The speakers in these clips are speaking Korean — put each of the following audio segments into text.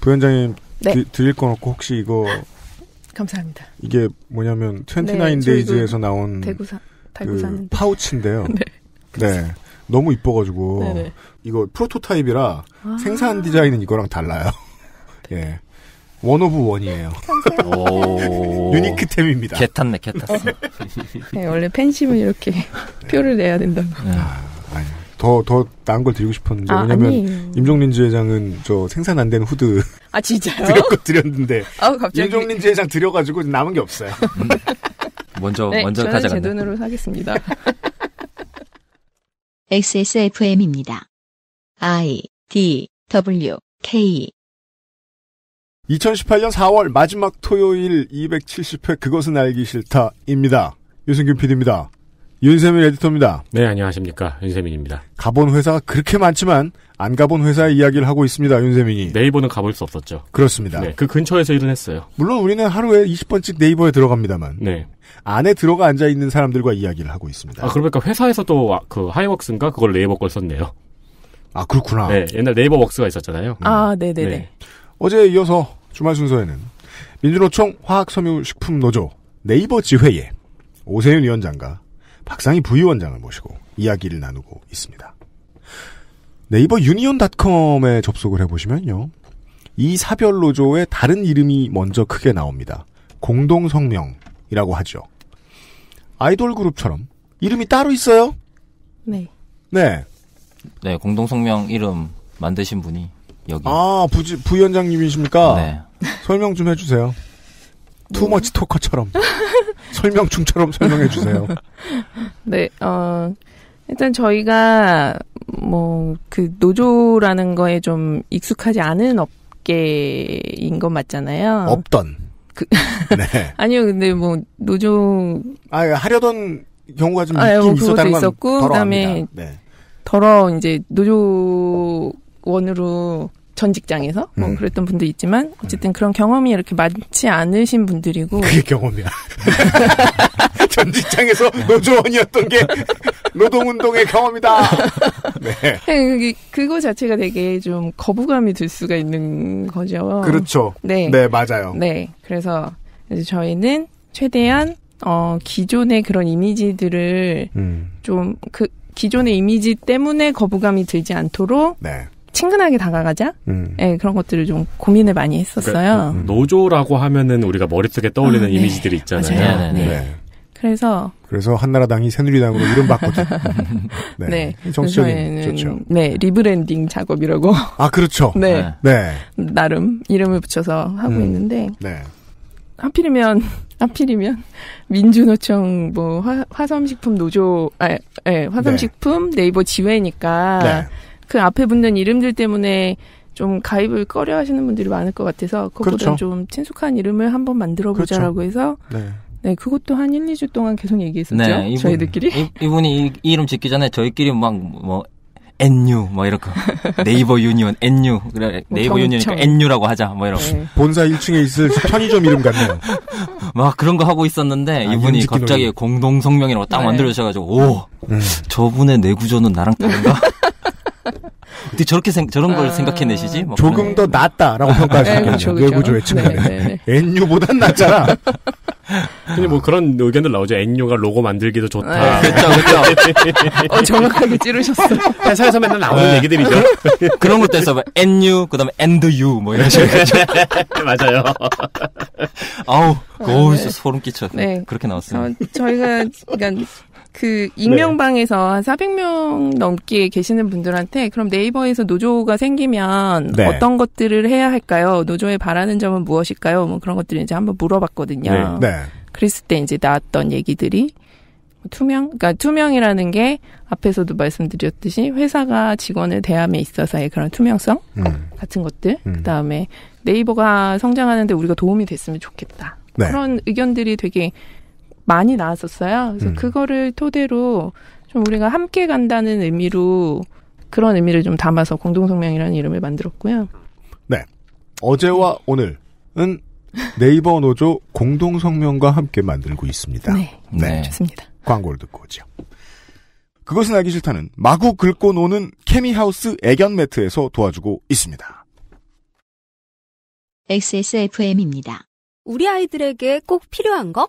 아부위장님 네. 드, 드릴 건 없고 혹시 이거 감사합니다. 이게 뭐냐면 29데이즈에서 네, 나온 대구사, 그 네. 파우치인데요. 네. 네. 너무 이뻐가지고 네, 네. 이거 프로토타입이라 아~ 생산 디자인은 이거랑 달라요. 예. 원 오브 원이에요. 유니크템입니다. 개탔네, 개탔어. 네, 원래 팬심은 이렇게 표를 내야 된다고. 아, 아니. 더, 더 나은 걸 드리고 싶었는데. 아, 왜냐면, 임종민 지회장은 저 생산 안 된 후드. 아, 진짜요? 드렸고 드렸는데. 아, 갑자기. 임종민 지회장 드려가지고 남은 게 없어요. 먼저, 네, 먼저 가져가 제 돈으로 사겠습니다. XSFM입니다. I, D, W, K. 2018년 4월 마지막 토요일 270회 그것은 알기 싫다입니다. 유승균 PD입니다. 윤세민 에디터입니다. 네, 안녕하십니까. 윤세민입니다. 가본 회사가 그렇게 많지만 안 가본 회사의 이야기를 하고 있습니다. 윤세민이. 네이버는 가볼 수 없었죠. 그렇습니다. 네, 그 근처에서 일을 했어요. 물론 우리는 하루에 20번씩 네이버에 들어갑니다만. 네. 안에 들어가 앉아 있는 사람들과 이야기를 하고 있습니다. 아, 그러니까 회사에서 또 그 하이웍스인가 그걸 네이버 걸 썼네요. 아, 그렇구나. 네, 옛날 네이버 웍스가 있었잖아요. 음. 아, 네, 네, 네. 어제에 이어서 주말 순서에는 민주노총 화학섬유식품노조 네이버 지회에 오세윤 위원장과 박상희 부위원장을 모시고 이야기를 나누고 있습니다. 네이버 유니온닷컴에 접속을 해보시면요. 이 사별노조의 다른 이름이 먼저 크게 나옵니다. 공동성명이라고 하죠. 아이돌 그룹처럼 이름이 따로 있어요? 네. 네. 네, 공동성명 이름 만드신 분이 여기. 아, 부, 부위원장님이십니까? 네. 설명 좀 해주세요. 투머치 토커처럼 설명충처럼 설명해 주세요. 네, 어 일단 저희가 뭐 그 노조라는 거에 좀 익숙하지 않은 업계인 것 맞잖아요. 없던. 그 네. 아니요, 근데 뭐 노조 아 하려던 경우가 좀 아, 예, 있긴 뭐 있었다는 있었고 그다음에 네. 더러 이제 노조원으로 전 직장에서 뭐 음. 그랬던 분도 있지만 음. 어쨌든 그런 경험이 이렇게 많지 않으신 분들이고 그게 경험이야. 전 직장에서 네. 노조원이었던 게 노동운동의 경험이다. 네. 네 그거 자체가 되게 좀 거부감이 들 수가 있는 거죠. 그렇죠. 네. 네 맞아요. 네. 그래서 저희는 최대한 어 기존의 그런 이미지들을 음. 좀그 기존의 이미지 때문에 거부감이 들지 않도록 네. 친근하게 다가가자? 음. 네, 그런 것들을 좀 고민을 많이 했었어요. 그러니까, 음, 노조라고 하면은 우리가 머릿속에 떠올리는 아, 네. 이미지들이 있잖아요. 네. 네. 그래서 그래서 한나라당이 새누리당으로 이름 바꿨죠. 네. 네. 정치적인 좋죠. 네, 리브랜딩 작업이라고. 아, 그렇죠. 네. 네. 나름 이름을 붙여서 하고 음. 있는데. 네. 하필이면 하필이면 민주노총 뭐 화, 화섬식품 노조 아, 예, 예 화섬식품 네. 이버 지회니까 네. 그 앞에 붙는 이름들 때문에 좀 가입을 꺼려 하시는 분들이 많을 것 같아서 그것보다 그렇죠. 좀 친숙한 이름을 한번 만들어 보자라고 그렇죠. 해서 네. 네. 그것도 한 1, 2주 동안 계속 얘기했었죠. 네, 이분, 저희들끼리. 이, 분이 이, 이름 짓기 전에 저희끼리 막뭐 엔유 뭐 이렇게 네이버 유니온 NU 그래 네이버 유니온 n u 뭐 라고 하자 뭐 이런 네. 본사 1층에 있을 편의점 이름 같네요. 막 그런 거 하고 있었는데 아, 이분이 갑자기 공동 성명이라고 딱 네. 만들어 주셔 가지고 오 음. 저분의 내구조는 나랑 다른가? 어떻게 저렇게 생, 저런 아... 걸 생각해내시지? 뭐 조금 그런... 더 낫다라고 네. 평가하시는 네, 거죠. 그렇죠, 그렇죠. 외구조의 네, 측면에. 엔유보단 낫잖아. 근데 뭐 그런 의견들 나오죠. 엔유가 로고 만들기도 좋다. 그렇죠, 그렇죠. 어, 정확하게 찌르셨어. 회사에서 맨날 나오는 얘기들이죠. 그런 것도 해서 엔유, 그 다음에 엔드유, 뭐 이런 식으로. 맞아요. 아우, 아, 오, 네. 소름 끼쳤 네. 그렇게 나왔어요. 어, 저희가, 그러니까 그 네. 익명방에서 네. 한 400명 넘게 계시는 분들한테 그럼 네이버에서 노조가 생기면 네. 어떤 것들을 해야 할까요? 노조에 바라는 점은 무엇일까요? 뭐 그런 것들을 이제 한번 물어봤거든요. 네. 네. 그랬을 때 이제 나왔던 얘기들이 뭐 투명, 그러니까 투명이라는 게 앞에서도 말씀드렸듯이 회사가 직원을 대함에 있어서의 그런 투명성 음. 같은 것들, 음. 그 다음에 네이버가 성장하는데 우리가 도움이 됐으면 좋겠다. 네. 그런 의견들이 되게 많이 나왔었어요. 그래서 음. 그거를 토대로 좀 우리가 함께 간다는 의미로 그런 의미를 좀 담아서 공동성명이라는 이름을 만들었고요. 네. 어제와 오늘은 네이버 노조 공동성명과 함께 만들고 있습니다. 네. 네. 네. 좋습니다. 광고를 듣고 오죠. 그것은 알기 싫다는 마구 긁고 노는 케미하우스 애견 매트에서 도와주고 있습니다. XSFM입니다. 우리 아이들에게 꼭 필요한 것?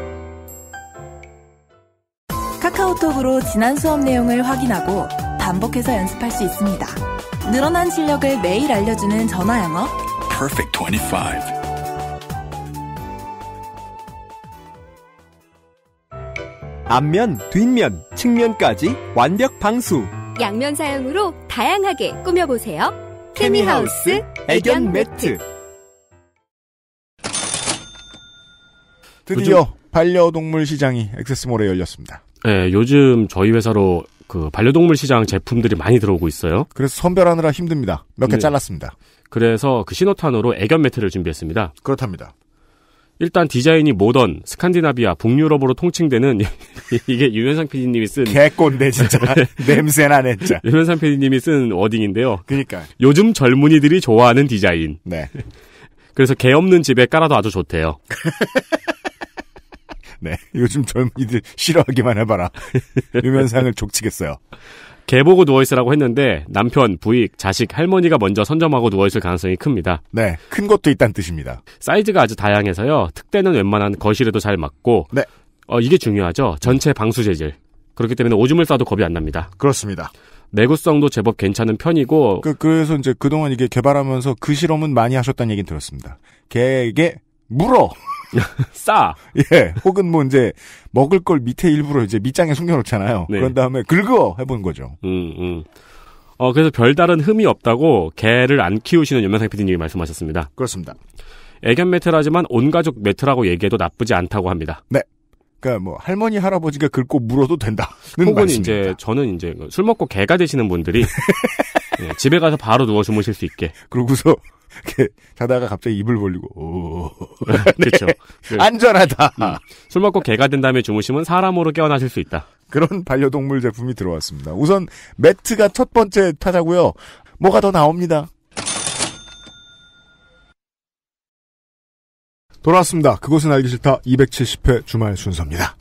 카카오톡으로 지난 수업 내용을 확인하고 반복해서 연습할 수 있습니다. 늘어난 실력을 매일 알려주는 전화 영어 Perfect 25 앞면, 뒷면, 측면까지 완벽 방수. 양면 사용으로 다양하게 꾸며보세요. 케미하우스 애견 매트. 드디어 반려동물 시장이 액세스몰에 열렸습니다. 네, 요즘 저희 회사로 그 반려동물 시장 제품들이 많이 들어오고 있어요. 그래서 선별하느라 힘듭니다. 몇개 네. 잘랐습니다. 그래서 그 신호탄으로 애견 매트를 준비했습니다. 그렇답니다. 일단 디자인이 모던, 스칸디나비아, 북유럽으로 통칭되는 이게 유현상 PD님이 쓴 개꼰대 진짜 네. 냄새나네 진짜. 유현상 PD님이 쓴 워딩인데요. 그러니까 요즘 젊은이들이 좋아하는 디자인. 네. 그래서 개 없는 집에 깔아도 아주 좋대요. 네. 요즘 젊은이들 싫어하기만 해봐라. 유면상을 족치겠어요. 개보고 누워있으라고 했는데 남편, 부익, 자식, 할머니가 먼저 선점하고 누워있을 가능성이 큽니다. 네. 큰 것도 있다는 뜻입니다. 사이즈가 아주 다양해서요. 특대는 웬만한 거실에도 잘 맞고. 네. 어, 이게 중요하죠. 전체 방수 재질. 그렇기 때문에 오줌을 싸도 겁이 안 납니다. 그렇습니다. 내구성도 제법 괜찮은 편이고. 그, 래서 이제 그동안 이게 개발하면서 그 실험은 많이 하셨다는 얘기는 들었습니다. 개에게 물어. 싸. 예. 혹은 뭐 이제 먹을 걸 밑에 일부러 이제 밑장에 숨겨놓잖아요. 네. 그런 다음에 긁어 해본 거죠. 음, 음. 어, 그래서 별다른 흠이 없다고 개를 안 키우시는 연명상 PD님이 말씀하셨습니다. 그렇습니다. 애견 매트라지만 온 가족 매트라고 얘기해도 나쁘지 않다고 합니다. 네. 그러니까 뭐 할머니 할아버지가 긁고 물어도 된다. 혹은 말씀입니다. 이제 저는 이제 술 먹고 개가 되시는 분들이 예, 집에 가서 바로 누워 주무실 수 있게. 그러고서 자다가 갑자기 입을 벌리고 네. 그렇죠 안전하다 음. 술 먹고 개가 된 다음에 주무시면 사람으로 깨어나실 수 있다 그런 반려동물 제품이 들어왔습니다 우선 매트가 첫 번째 타자고요 뭐가 더 나옵니다 돌아왔습니다 그것은 알기 싫다 270회 주말 순서입니다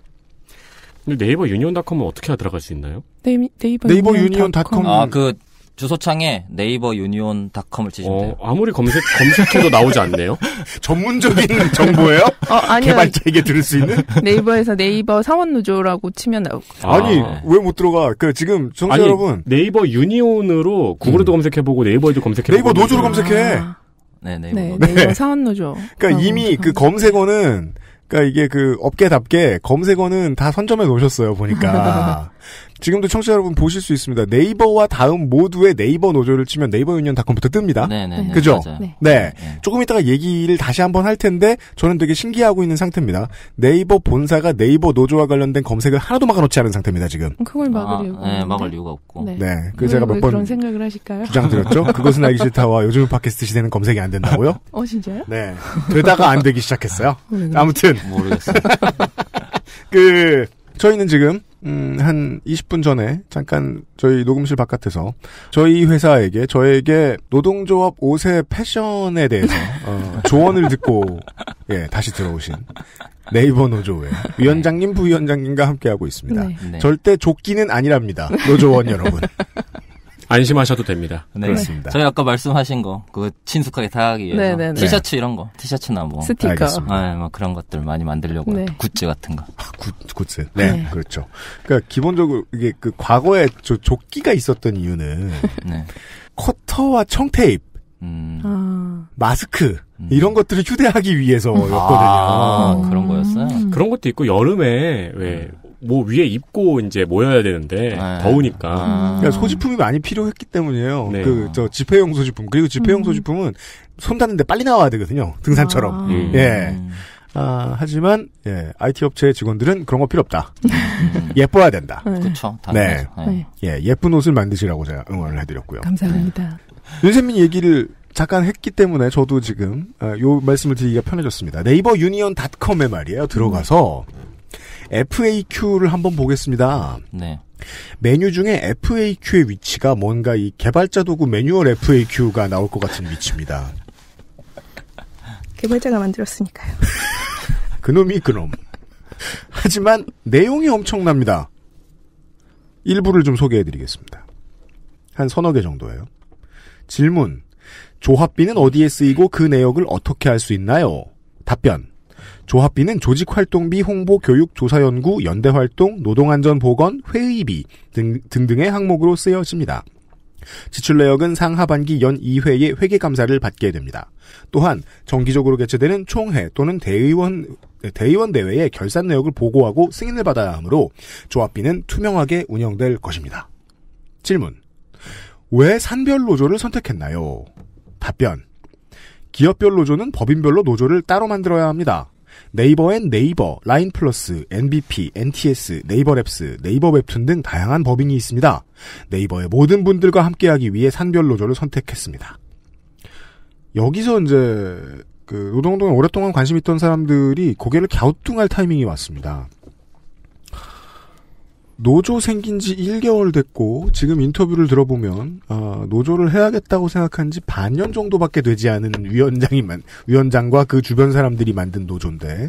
근데 네이버 유니온닷컴은 어떻게 들어갈 수 있나요? 네이, 네이버, 네이버 유니온닷컴 유니온 아그 주소창에 네이버 유니온닷컴을 치시면 어, 돼요. 아무리 검색 검색해도 나오지 않네요. 전문적인 정보예요? 어, 아니요. 개발자에게 들을 수 있는? 네이버에서 네이버 사원 노조라고 치면 나오고. 아니 아. 왜못 들어가? 그 지금 청취자 여러분 네이버 유니온으로 구글에도 음. 검색해보고 네이버에도 검색해. 네이버 노조로 검색해. 아. 네, 네이버, 네, 노조. 네이버 사원 노조. 그러니까 이미 그 검색어는 그러니까 이게 그 업계답게 검색어는 다 선점해 놓으셨어요 보니까 지금도 청취자 여러분 보실 수 있습니다. 네이버와 다음 모두의 네이버 노조를 치면 네이버 유니언닷컴부터 뜹니다. 네네 네, 네. 그죠? 네. 네. 네. 조금 이따가 얘기를 다시 한번 할 텐데 저는 되게 신기하고 있는 상태입니다. 네이버 본사가 네이버 노조와 관련된 검색을 하나도 막아놓지 않은 상태입니다. 지금. 그걸 막을 아, 네, 막을 이유가 없고. 네. 네. 그 제가 몇번 주장드렸죠. 그것은 알기 싫다와 요즘 팟캐스트 시대는 검색이 안 된다고요? 어 진짜요? 네. 되다가 안 되기 시작했어요. 아무튼 모르겠어요. 그 저희는 지금 음, 한 20분 전에 잠깐 저희 녹음실 바깥에서 저희 회사에게 저에게 노동조합 5세 패션에 대해서 네. 어, 조언을 듣고 예, 다시 들어오신 네이버 노조의 위원장님 네. 부위원장님과 함께하고 있습니다. 네. 네. 절대 조끼는 아니랍니다. 노조원 여러분. 안심하셔도 됩니다. 네. 네. 그렇습니다. 저희 아까 말씀하신 거 그거 친숙하게 다하기 위해서 네네네. 네, 네. 티셔츠 이런 거 티셔츠나 뭐 스티커, 네, 뭐 그런 것들 많이 만들려고 네. 굿즈 같은 거. 아, 굿, 굿즈. 네, 네, 그렇죠. 그러니까 기본적으로 이게 그 과거에 저 조끼가 있었던 이유는 커터와 청테이프 음. 아. 마스크 음. 이런 것들을 휴대하기 위해서였거든요. 아, 그런 거였어요. 음. 그런 것도 있고 여름에 왜뭐 위에 입고 이제 모여야 되는데 아, 더우니까 아. 그러니까 소지품이 많이 필요했기 때문이에요. 네. 그저 집회용 소지품 그리고 집회용 음. 소지품은 손 닿는데 빨리 나와야 되거든요. 등산처럼. 아. 음. 예. 음. 아, 하지만 예, IT 업체 의 직원들은 그런 거 필요 없다. 음. 예뻐야 된다. 네. 그렇죠. 네. 네. 예, 예쁜 옷을 만드시라고 제가 응원을 해드렸고요. 감사합니다. 네. 윤세민 얘기를 잠깐 했기 때문에 저도 지금 아, 요 말씀을 드리기가 편해졌습니다. 네이버 유니언닷컴에 말이에요. 들어가서 음. FAQ를 한번 보겠습니다. 네. 메뉴 중에 FAQ의 위치가 뭔가 이 개발자 도구 매뉴얼 FAQ가 나올 것 같은 위치입니다. 개발자가 만들었으니까요. 그놈이 그놈. 하지만 내용이 엄청납니다. 일부를 좀 소개해드리겠습니다. 한 서너 개 정도예요. 질문. 조합비는 어디에 쓰이고 그 내역을 어떻게 할 수 있나요? 답변. 조합비는 조직활동비, 홍보, 교육, 조사연구, 연대활동, 노동안전보건, 회의비 등, 등의 항목으로 쓰여집니다. 지출 내역은 상하반기 연 2회의 회계감사를 받게 됩니다. 또한 정기적으로 개최되는 총회 또는 대의원 대의원 대회의 결산 내역을 보고하고 승인을 받아야 하므로 조합비는 투명하게 운영될 것입니다. 질문. 왜 산별 노조를 선택했나요? 답변. 기업별 노조는 법인별로 노조를 따로 만들어야 합니다. 네이버앤 네이버, 라인 플러스, NBP, NTS, 네이버 랩스, 네이버 웹툰 등 다양한 법인이 있습니다. 네이버의 모든 분들과 함께하기 위해 산별 노조를 선택했습니다. 여기서 이제 그노동동에 오랫동안 관심 있던 사람들이 고개를 갸우뚱할 타이밍이 왔습니다. 노조 생긴 지 1개월 됐고 지금 인터뷰를 들어보면 어, 노조를 해야겠다고 생각한 지 반 년 정도밖에 되지 않은 위원장이만 위원장과 그 주변 사람들이 만든 노조인데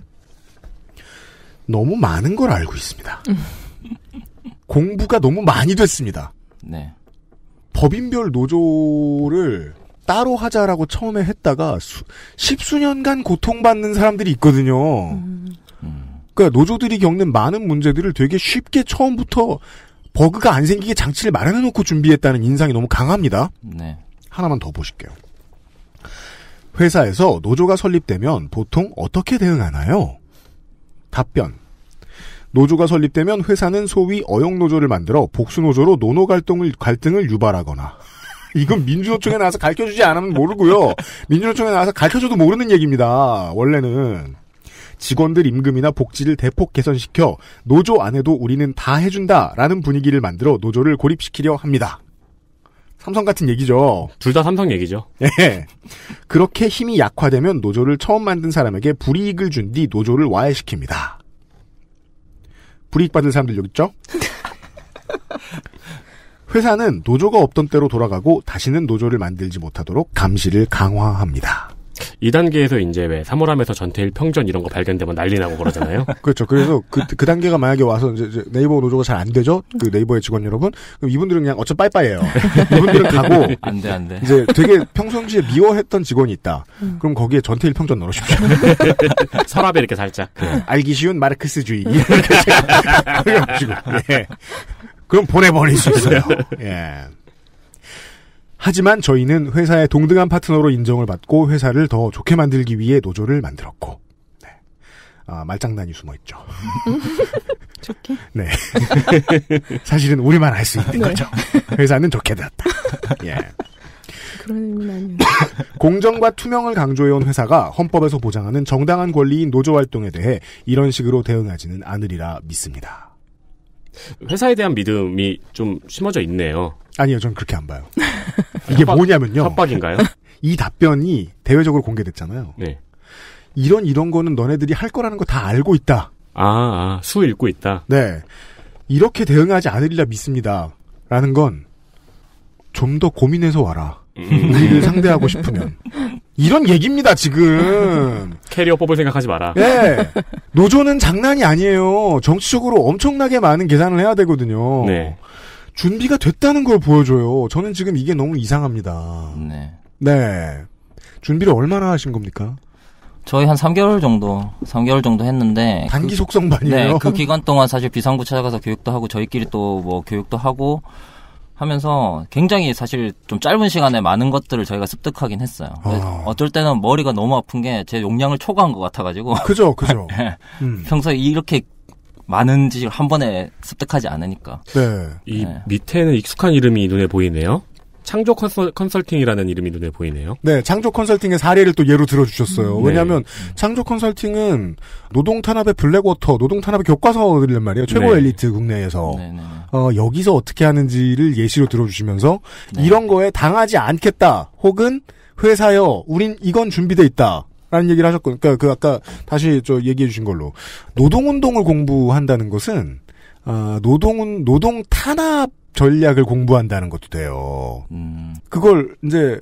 너무 많은 걸 알고 있습니다. 공부가 너무 많이 됐습니다. 네. 법인별 노조를 따로 하자라고 처음에 했다가 수, 십수년간 고통받는 사람들이 있거든요. 음. 그러니까 노조들이 겪는 많은 문제들을 되게 쉽게 처음부터 버그가 안 생기게 장치를 마련해놓고 준비했다는 인상이 너무 강합니다. 네. 하나만 더 보실게요. 회사에서 노조가 설립되면 보통 어떻게 대응하나요? 답변. 노조가 설립되면 회사는 소위 어용노조를 만들어 복수노조로 노노 갈등을, 갈등을 유발하거나, 이건 민주노총에 나와서 가르쳐주지 않으면 모르고요. 민주노총에 나와서 가르쳐줘도 모르는 얘기입니다. 원래는. 직원들 임금이나 복지를 대폭 개선시켜 노조 안에도 우리는 다 해준다라는 분위기를 만들어 노조를 고립시키려 합니다. 삼성 같은 얘기죠. 둘 다 삼성 얘기죠. 예. 그렇게 힘이 약화되면 노조를 처음 만든 사람에게 불이익을 준 뒤 노조를 와해시킵니다. 불이익 받은 사람들 여기 있죠? 회사는 노조가 없던 때로 돌아가고 다시는 노조를 만들지 못하도록 감시를 강화합니다. 2단계에서 이제 왜 사물함에서 전태일 평전 이런 거 발견되면 난리 나고 그러잖아요. 그렇죠. 그래서 그, 그 단계가 만약에 와서 이제 네이버 노조가 잘 안 되죠. 그 네이버의 직원 여러분. 그럼 이분들은 그냥 어차 피 빠이빠이예요. 이분들은 가고 안 돼, 안 돼. 이제 되게 평상시에 미워했던 직원이 있다. 음. 그럼 거기에 전태일 평전 넣으십시오. 서랍에 이렇게 살짝. 네. 알기 쉬운 마르크스주의. 이렇게 제가 네. 그럼 보내버릴 수 있어요. 예. 하지만 저희는 회사의 동등한 파트너로 인정을 받고 회사를 더 좋게 만들기 위해 노조를 만들었고. 네. 아, 말장난이 숨어 있죠. 좋게? 네. 사실은 우리만 알 수 있는 네. 거죠. 회사는 좋게 되었다. 예. 그런 의미는 아니에요. 공정과 투명을 강조해온 회사가 헌법에서 보장하는 정당한 권리인 노조 활동에 대해 이런 식으로 대응하지는 않으리라 믿습니다. 회사에 대한 믿음이 좀 심어져 있네요. 아니요, 저는 그렇게 안 봐요. 이게 협박, 뭐냐면요. 협박인가요? 이 답변이 대외적으로 공개됐잖아요. 네. 이런 이런 거는 너네들이 할 거라는 거 다 알고 있다. 아, 아, 수 읽고 있다. 네. 이렇게 대응하지 않으리라 믿습니다. 라는 건 좀 더 고민해서 와라. 음. 우리를 상대하고 싶으면. 이런 얘기입니다, 지금. 캐리어 뽑을 생각하지 마라. 네. 노조는 장난이 아니에요. 정치적으로 엄청나게 많은 계산을 해야 되거든요. 네. 준비가 됐다는 걸 보여줘요. 저는 지금 이게 너무 이상합니다. 네. 네. 준비를 얼마나 하신 겁니까? 저희 한 3개월 정도, 3개월 정도 했는데. 그 단기 그, 속성반이에요? 네, 그 기간 동안 사실 비상구 찾아가서 교육도 하고, 저희끼리 또 뭐 교육도 하고, 하면서 굉장히 사실 좀 짧은 시간에 많은 것들을 저희가 습득하긴 했어요. 아. 어쩔 때는 머리가 너무 아픈 게 제 용량을 초과한 것 같아가지고. 그죠, 그죠. 네. 음. 평소에 이렇게 많은 지식을 한 번에 습득하지 않으니까. 네. 이 네. 밑에는 익숙한 이름이 눈에 보이네요. 창조 컨설, 컨설팅이라는 이름이 눈에 보이네요. 네, 창조 컨설팅의 사례를 또 예로 들어주셨어요. 음. 네. 왜냐하면 창조 컨설팅은 노동 탄압의 블랙워터, 노동 탄압의 교과서들란 말이에요. 최고 네. 엘리트 국내에서 네, 네, 네, 어, 여기서 어떻게 하는지를 예시로 들어주시면서 네. 이런 거에 당하지 않겠다, 혹은 회사여, 우린 이건 준비돼 있다. 라는 얘기를 하셨고, 그니까그 아까 다시 저 얘기해 주신 걸로 노동운동을 공부한다는 것은 아, 노동은 노동 탄압 전략을 공부한다는 것도 돼요. 음. 그걸 이제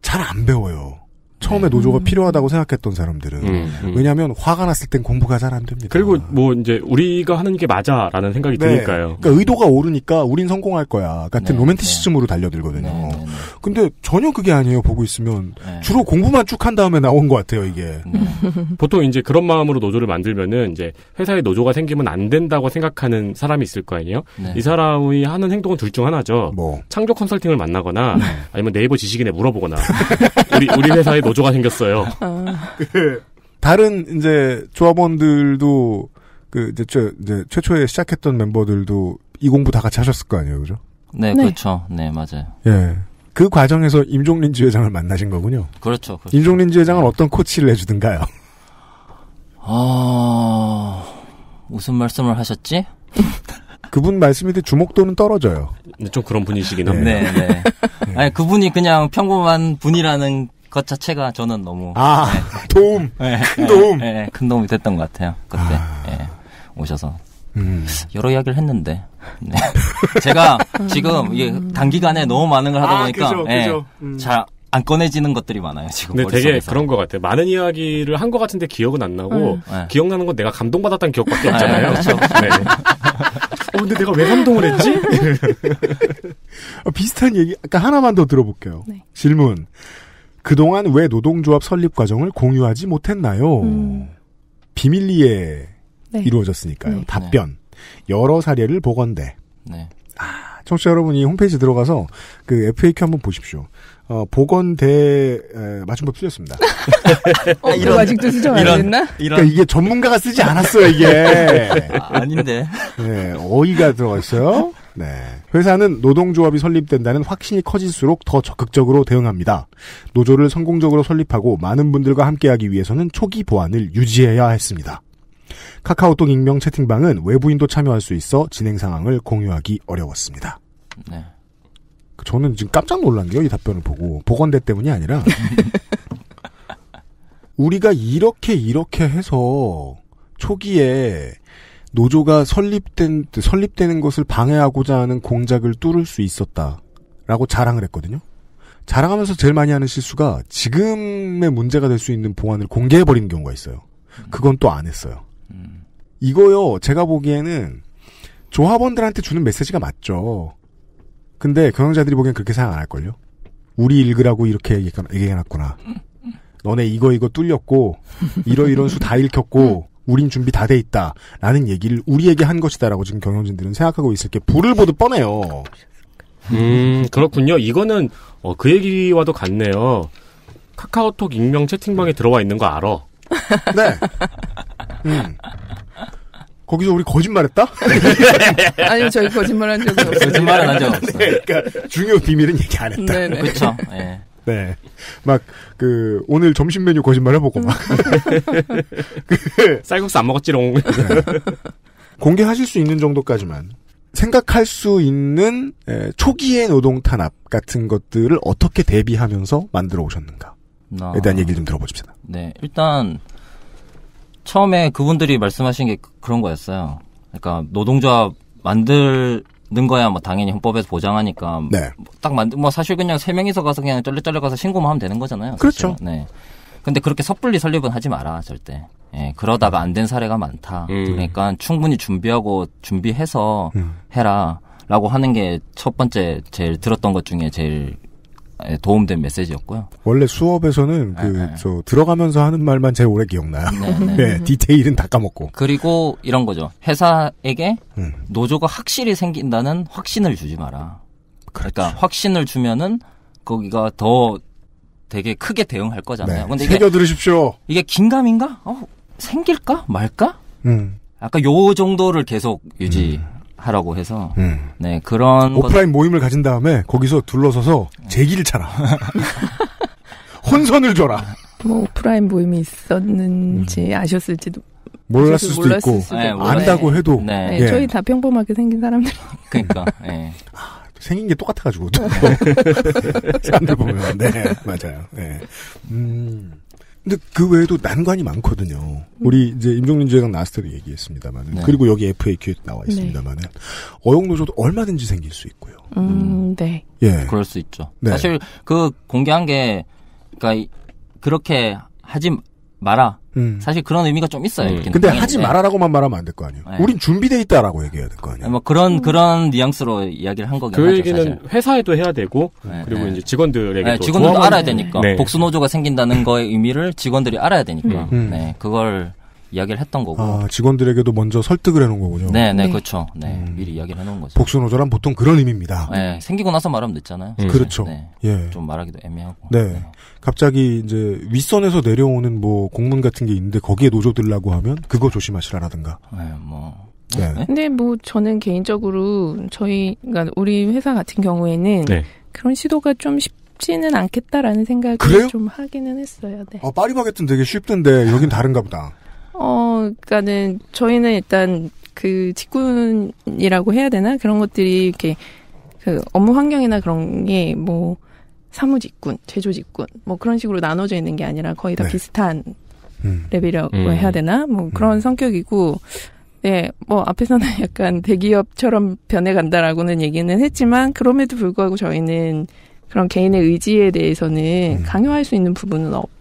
잘 안 배워요. 처음에 음. 노조가 음. 필요하다고 생각했던 사람들은 음, 음. 왜냐하면 화가 났을 땐 공부가 잘 안 됩니다. 그리고 뭐 이제 우리가 하는 게 맞아라는 생각이 네. 드니까요. 그러니까 의도가 오르니까 우린 성공할 거야 같은 네, 로맨티시즘으로 네. 달려들거든요. 네, 네, 네. 근데 전혀 그게 아니에요. 보고 있으면 주로 공부만 쭉 한 다음에 나온 것 같아요 이게. 음. 보통 이제 그런 마음으로 노조를 만들면은 이제 회사에 노조가 생기면 안 된다고 생각하는 사람이 있을 거 아니에요. 이 사람이 하는 행동은 둘 중 하나죠. 뭐. 창조 컨설팅을 만나거나 아니면 네이버 지식인에 물어보거나 우리 우리 회사에 노조가 생겼어요. 아. 그 다른 이제 조합원들도 그 이제, 최, 이제 최초에 시작했던 멤버들도 이 공부 다 같이 하셨을 거 아니에요, 그죠? 네, 네. 그렇죠. 네, 맞아요. 예. 그 과정에서 임종린 지회장을 만나신 거군요. 그렇죠. 그렇죠. 임종린 지회장은 네. 어떤 코치를 해주든가요? 아, 무슨 말씀을 하셨지? 그분 말씀인데 주목도는 떨어져요. 좀 그런 분이시긴 합니다. 네, 네. 예. 아니, 그분이 그냥 평범한 분이라는 그것 자체가 저는 너무 아 네. 도움 네. 큰 네, 도움 네. 큰 도움이 됐던 것 같아요 그때 아... 네, 오셔서 음. 여러 이야기를 했는데 네. 제가 지금 이게 단기간에 너무 많은 걸 하다 아, 보니까 아, 그 음. 잘안 꺼내지는 것들이 많아요 지금. 근데 되게 그런 것 같아요. 많은 이야기를 한 것 같은데 기억은 안 나고 음. 기억나는 건 내가 감동받았다는 기억밖에 없잖아요. 아, 네, 그렇죠. 네. 어, 근데 내가 왜 감동을 했지? 어, 비슷한 얘기 아까 하나만 더 들어볼게요. 네. 질문. 그동안 왜 노동조합 설립 과정을 공유하지 못했나요? 음. 비밀리에 네. 이루어졌으니까요. 네. 답변. 여러 사례를 보건대. 네. 아, 청취자 여러분이 홈페이지 들어가서 그 FAQ 한번 보십시오. 어, 보건대 맞춤법 쓰였습니다. 어, 이런, 아직도 수정 안이나 그러니까 이게 전문가가 쓰지 않았어요 이게. 아, 아닌데. 네, 어이가 들어가 있어요. 네. 회사는 노동조합이 설립된다는 확신이 커질수록 더 적극적으로 대응합니다. 노조를 성공적으로 설립하고 많은 분들과 함께하기 위해서는 초기 보안을 유지해야 했습니다. 카카오톡 익명 채팅방은 외부인도 참여할 수 있어 진행 상황을 공유하기 어려웠습니다. 네. 저는 지금 깜짝 놀란 게요, 이 답변을 보고. 보건대 때문이 아니라. 우리가 이렇게 이렇게 해서 초기에 노조가 설립된, 설립되는 것을 방해하고자 하는 공작을 뚫을 수 있었다. 라고 자랑을 했거든요. 자랑하면서 제일 많이 하는 실수가 지금의 문제가 될 수 있는 보안을 공개해버리는 경우가 있어요. 그건 또 안 했어요. 음. 이거요, 제가 보기에는 조합원들한테 주는 메시지가 맞죠. 근데 경영자들이 보기엔 그렇게 생각 안 할걸요? 우리 읽으라고 이렇게 얘기해놨구나. 너네 이거 이거 뚫렸고, 이러이런 수다 읽혔고, 우린 준비 다 돼 있다. 라는 얘기를 우리에게 한 것이다라고 지금 경영진들은 생각하고 있을 게 불을 보듯 뻔해요. 음, 그렇군요. 이거는, 어, 그 얘기와도 같네요. 카카오톡 익명 채팅방에 들어와 있는 거 알아. 네. 음. 거기서 우리 거짓말했다? 아니요, 저희 거짓말한 적이 없어요. 거짓말은 한적 네. 없어요. 네, 그러니까 중요 비밀은 얘기 안 했다. 네네. 그렇죠. 네. 네. 막, 그, 오늘 점심 메뉴 거짓말 해보고 막. 음. 그, 쌀국수 안 먹었지롱. 네. 공개하실 수 있는 정도까지만. 생각할 수 있는 에, 예, 초기의 노동 탄압 같은 것들을 어떻게 대비하면서 만들어 오셨는가에 아. 대한 얘기를 좀 들어보십시다. 네. 일단, 처음에 그분들이 말씀하신 게 그런 거였어요. 그러니까 노동조합 만드는 거야 뭐 당연히 헌법에서 보장하니까 네. 딱만든뭐 사실 그냥 세 명이서 가서 그냥 쩔레쩔레 가서 신고만 하면 되는 거잖아요. 그렇죠. 네. 근데 그렇게 섣불리 설립은 하지 마라 절대. 예, 그러다가 안 된 사례가 많다. 음. 그러니까 충분히 준비하고 준비해서 음. 해라라고 하는 게 첫 번째 제일 들었던 것 중에 제일 예, 도움된 메시지였고요. 원래 수업에서는 예, 그저 예. 들어가면서 하는 말만 제일 오래 기억나요. 네, 네. 네, 디테일은 다 까먹고. 그리고 이런 거죠. 회사에게 음. 노조가 확실히 생긴다는 확신을 주지 마라. 그러니까 그렇죠. 그러니까 확신을 주면은 거기가 더 되게 크게 대응할 거잖아요. 네. 근데 이게 새겨 들으십시오. 이게 긴감인가? 어, 생길까 말까? 음. 아까 요 정도를 계속 유지. 음. 하라고 해서 음. 네 그런 오프라인 것... 모임을 가진 다음에 거기서 둘러서서 네. 제기를 차라 혼선을 줘라 뭐 오프라인 모임이 있었는지 음. 아셨을지도 몰랐을 수도 있고 수도 네, 안다고 네. 해도 네. 네. 예. 저희 다 평범하게 생긴 사람들 그러니까 예. 아, 생긴 게 똑같아가지고 사람들 보면 네 맞아요 네. 음. 근데 그 외에도 난관이 많거든요. 음. 우리 이제 임종민 주회장 나왔을 때도 얘기했습니다만, 네. 그리고 여기 FAQ에 나와 있습니다만, 네. 어용노조도 얼마든지 생길 수 있고요. 음, 음, 네. 예. 그럴 수 있죠. 네. 사실 그 공개한 게, 그니까 그렇게 하지 마라. 음. 사실 그런 의미가 좀 있어요. 음. 근데 하지 네. 말아라고만 말하면 안 될 거 아니에요. 네. 우린 준비돼 있다라고 얘기해야 될 거 아니에요. 뭐 그런 음. 그런 뉘앙스로 이야기를 한 거긴 그 하죠. 얘기는 사실. 회사에도 해야 되고 네, 그리고 네. 이제 직원들에게도 네, 직원들도 알아야 되니까 네. 복수 노조가 생긴다는 거의 의미를 직원들이 알아야 되니까 음. 네, 그걸 이야기를 했던 거고. 아, 직원들에게도 먼저 설득을 해놓은 거군요. 네네, 네, 네. 그렇죠. 네, 음. 미리 이야기를 해놓은 거죠. 복수노조란 보통 그런 의미입니다. 네, 생기고 나서 말하면 늦잖아요. 음. 그렇죠. 네, 예. 좀 말하기도 애매하고. 네. 네. 갑자기 이제 윗선에서 내려오는 뭐 공문 같은 게 있는데 거기에 노조 들라고 하면 그거 조심하시라라든가. 네, 뭐. 네. 네. 근데 뭐 저는 개인적으로 저희, 그러니까 우리 회사 같은 경우에는 네. 그런 시도가 좀 쉽, 쉽지는 않겠다라는 생각을 그래요? 좀 하기는 했어요. 네. 아, 파리바게트는 되게 쉽던데 여긴 다른가 보다. 어, 그니까는 저희는 일단 그 직군이라고 해야 되나 그런 것들이 이렇게 그 업무 환경이나 그런 게 뭐 사무직군, 제조직군 뭐 그런 식으로 나눠져 있는 게 아니라 거의 다 네. 비슷한 음. 레벨이라고 음. 해야 되나 뭐 음. 그런 음. 성격이고 네, 뭐 앞에서는 약간 대기업처럼 변해간다라고는 얘기는 했지만 그럼에도 불구하고 저희는 그런 개인의 의지에 대해서는 음. 강요할 수 있는 부분은 없.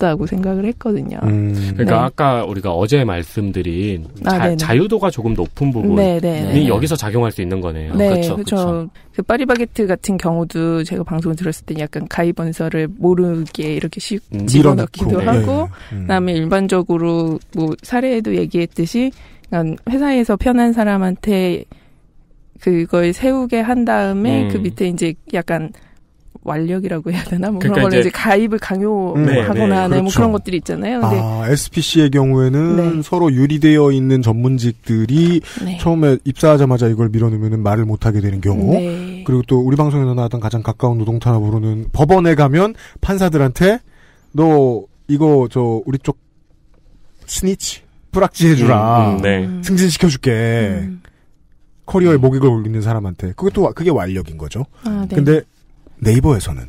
어렵다고 생각을 했거든요. 음, 그러니까 네. 아까 우리가 어제 말씀드린 아, 자, 유도가 조금 높은 부분이 네네. 네, 네. 네. 여기서 작용할 수 있는 거네요. 네, 그렇죠. 그렇죠. 그 파리바게트 같은 경우도 제가 방송을 들었을 때 약간 가이번서를 모르게 이렇게 씩 음, 집어넣기도 네. 하고 네. 음. 그다음에 일반적으로 뭐 사례에도 얘기했듯이 회사에서 편한 사람한테 그걸 세우게 한 다음에 그 음. 그 밑에 이제 약간 완력이라고 해야 되나? 뭐 그러니까 그런 걸로 이제, 가입을 강요하거나 네, 뭐 네, 그렇죠. 뭐 그런 것들이 있잖아요. 근데 아, SPC의 경우에는 네. 서로 유리되어 있는 전문직들이 네. 처음에 입사하자마자 이걸 밀어넣으면 말을 못하게 되는 경우 네. 그리고 또 우리 방송에서 나왔던 가장 가까운 노동 탄압으로는 법원에 가면 판사들한테 너 이거 저 우리 쪽 스니치 뿌락지 해주라 음, 음, 네. 음, 승진시켜줄게 음. 커리어에 목익을 올리는 사람한테 그게또 그게 완력인 거죠. 아, 네. 근데 네이버에서는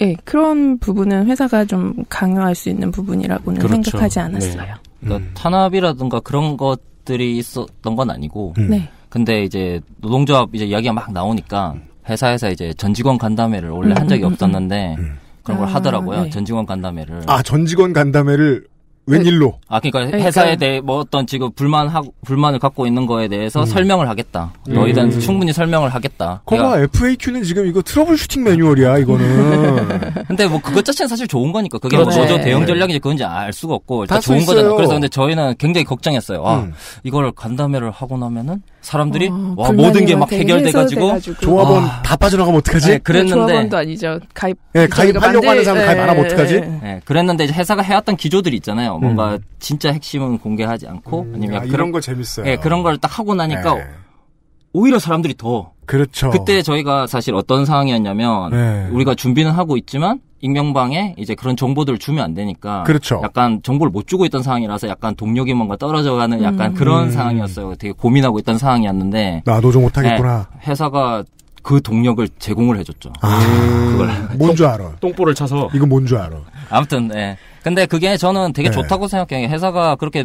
예, 네, 그런 부분은 회사가 좀 강요할 수 있는 부분이라고는 그렇죠. 생각하지 네. 않았어요. 네. 음. 탄압이라든가 그런 것들이 있었던 건 아니고, 음. 네. 근데 이제 노동조합 이제 이야기가 막 나오니까 회사에서 이제 전 직원 간담회를 원래 한 적이 음, 음, 음, 없었는데 그런 걸 아, 하더라고요. 네. 전 직원 간담회를. 아, 전 직원 간담회를 네. 웬일로? 아 그러니까 회사에 그러니까. 대해 뭐 어떤 지금 불만 하 불만을 갖고 있는 거에 대해서 음. 설명을 하겠다. 음. 너희들은 충분히 설명을 하겠다. 거봐 그러니까. FAQ는 지금 이거 트러블 슈팅 매뉴얼이야 이거는. 근데 뭐 그것 자체는 사실 좋은 거니까 그게 뭐 그렇죠. 뭐죠 네. 대응 전략인지 그건지 알 수가 없고 다 좋은 있어요. 거잖아. 그래서 근데 저희는 굉장히 걱정했어요. 아 음. 이걸 간담회를 하고 나면은 사람들이 어, 와 모든 게 막 해결돼가지고 조합원 아, 다 빠져나가면 어떡하지? 네, 그랬는데 네, 조합원도 아니죠 가입 네, 가입하려고 만들... 하는 사람 네. 가입 안 하면 네, 어떡하지? 네. 네, 그랬는데 이제 회사가 해왔던 기조들이 있잖아요. 음. 뭔가 음. 진짜 핵심은 공개하지 않고 음, 아니면 아, 그런, 이거 재밌어요. 네, 그런 걸 딱 하고 나니까 오히려 사람들이 더 그렇죠. 그때 저희가 사실 어떤 상황이었냐면 우리가 준비는 하고 있지만 익명방에 이제 그런 정보들을 주면 안 되니까 그렇죠. 약간 정보를 못 주고 있던 상황이라서 약간 동력이 뭔가 떨어져가는 약간 음. 그런 음. 상황이었어요. 되게 고민하고 있던 상황이었는데 나도 좀 못하겠구나. 네, 회사가 그 동력을 제공을 해줬죠. 아, 그걸 뭔 줄 알아? 똥볼을 차서 이거 뭔줄 알아? 아무튼 네. 근데 그게 저는 되게 네. 좋다고 생각해요. 회사가 그렇게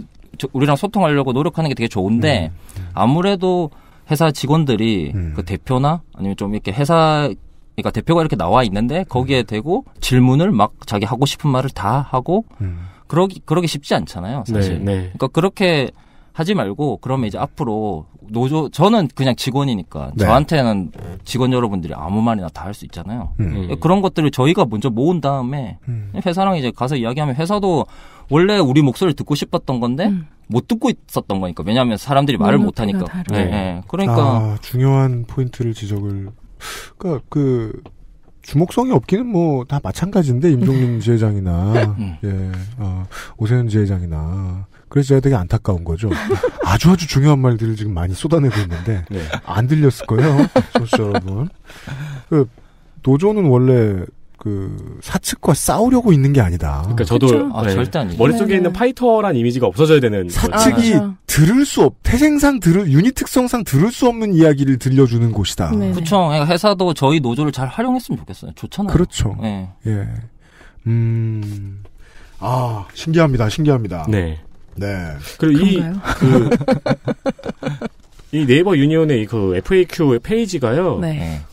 우리랑 소통하려고 노력하는 게 되게 좋은데 음. 아무래도 회사 직원들이 음. 그 대표나 아니면 좀 이렇게 회사 그러니까 대표가 이렇게 나와 있는데 거기에 음. 대고 질문을 막 자기 하고 싶은 말을 다 하고 음. 그러기 그러기 쉽지 않잖아요 네, 사실. 네, 네. 그러니까 그렇게 하지 말고 그러면 이제 앞으로 노조 저는 그냥 직원이니까 네. 저한테는 직원 여러분들이 아무 말이나 다 할 수 있잖아요. 음. 예, 그런 것들을 저희가 먼저 모은 다음에 음. 회사랑 이제 가서 이야기하면 회사도 원래 우리 목소리를 듣고 싶었던 건데 음. 못 듣고 있었던 거니까 왜냐하면 사람들이 말을 못 하니까. 네. 네. 그러니까 아, 중요한 포인트를 지적을 그러니까 그 주목성이 없기는 뭐 다 마찬가지인데 임종민 음. 지회장이나 음. 예, 어, 오세훈 지회장이나 그래서 제가 되게 안타까운 거죠. 아주 아주 중요한 말들을 지금 많이 쏟아내고 있는데 네. 안 들렸을 거예요, 청취자 여러분. 그 노조는 원래 그 사측과 싸우려고 있는 게 아니다. 그러니까 저도 아, 네. 절대 아니 머릿속에 네, 있는 네. 파이터란 이미지가 없어져야 되는 사측이 아, 들을 수 없, 태생상 들을 유닛 특성상 들을 수 없는 이야기를 들려주는 곳이다. 네. 그쵸. 예, 회사도 저희 노조를 잘 활용했으면 좋겠어요. 좋잖아요. 그렇죠. 네. 예. 음. 아 신기합니다. 신기합니다. 네. 네. 그리고 이 그. 이 네이버 유니온의 그 FAQ 페이지가요. 네. 예.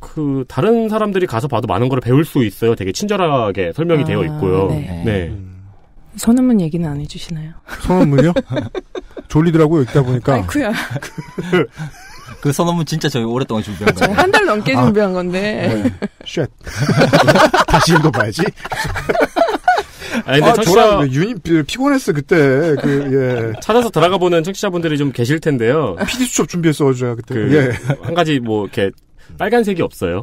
그 다른 사람들이 가서 봐도 많은 걸 배울 수 있어요. 되게 친절하게 설명이 아, 되어 있고요. 네. 네. 음. 선언문 얘기는 안 해주시나요? 선언문요? 이 졸리더라고요 읽다 보니까. 아이쿠야. 그, 선언문 진짜 저희 오랫동안 준비한 거예요. 한 달 넘게 아. 준비한 건데. 네. 쉣. 다시 읽어봐야지. 아니, 근데 아, 청취자 유닛 피곤했어 그때 그 예. 찾아서 들어가 보는 청취자분들이 좀 계실 텐데요. 피디 수첩 준비했어 어제 그때. 그, 예. 한 가지 뭐 이렇게 빨간색이 없어요.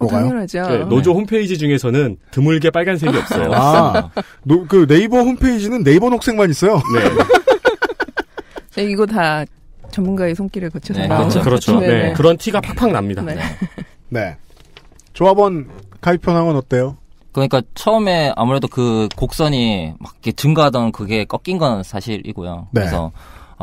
어, 뭐가요? 당연하죠. 네, 네, 노조 홈페이지 중에서는 드물게 빨간색이 아. 없어요. 아, 노, 그 네이버 홈페이지는 네이버 녹색만 있어요. 네. 네 이거 다 전문가의 손길을 거쳐서 네, 그렇죠. 그렇죠. 네, 네. 그런 티가 팍팍 납니다. 네. 네. 네. 조합원 가입 현황은 어때요? 그러니까 처음에 아무래도 그 곡선이 막 이렇게 증가하던 그게 꺾인 건 사실이고요. 그래서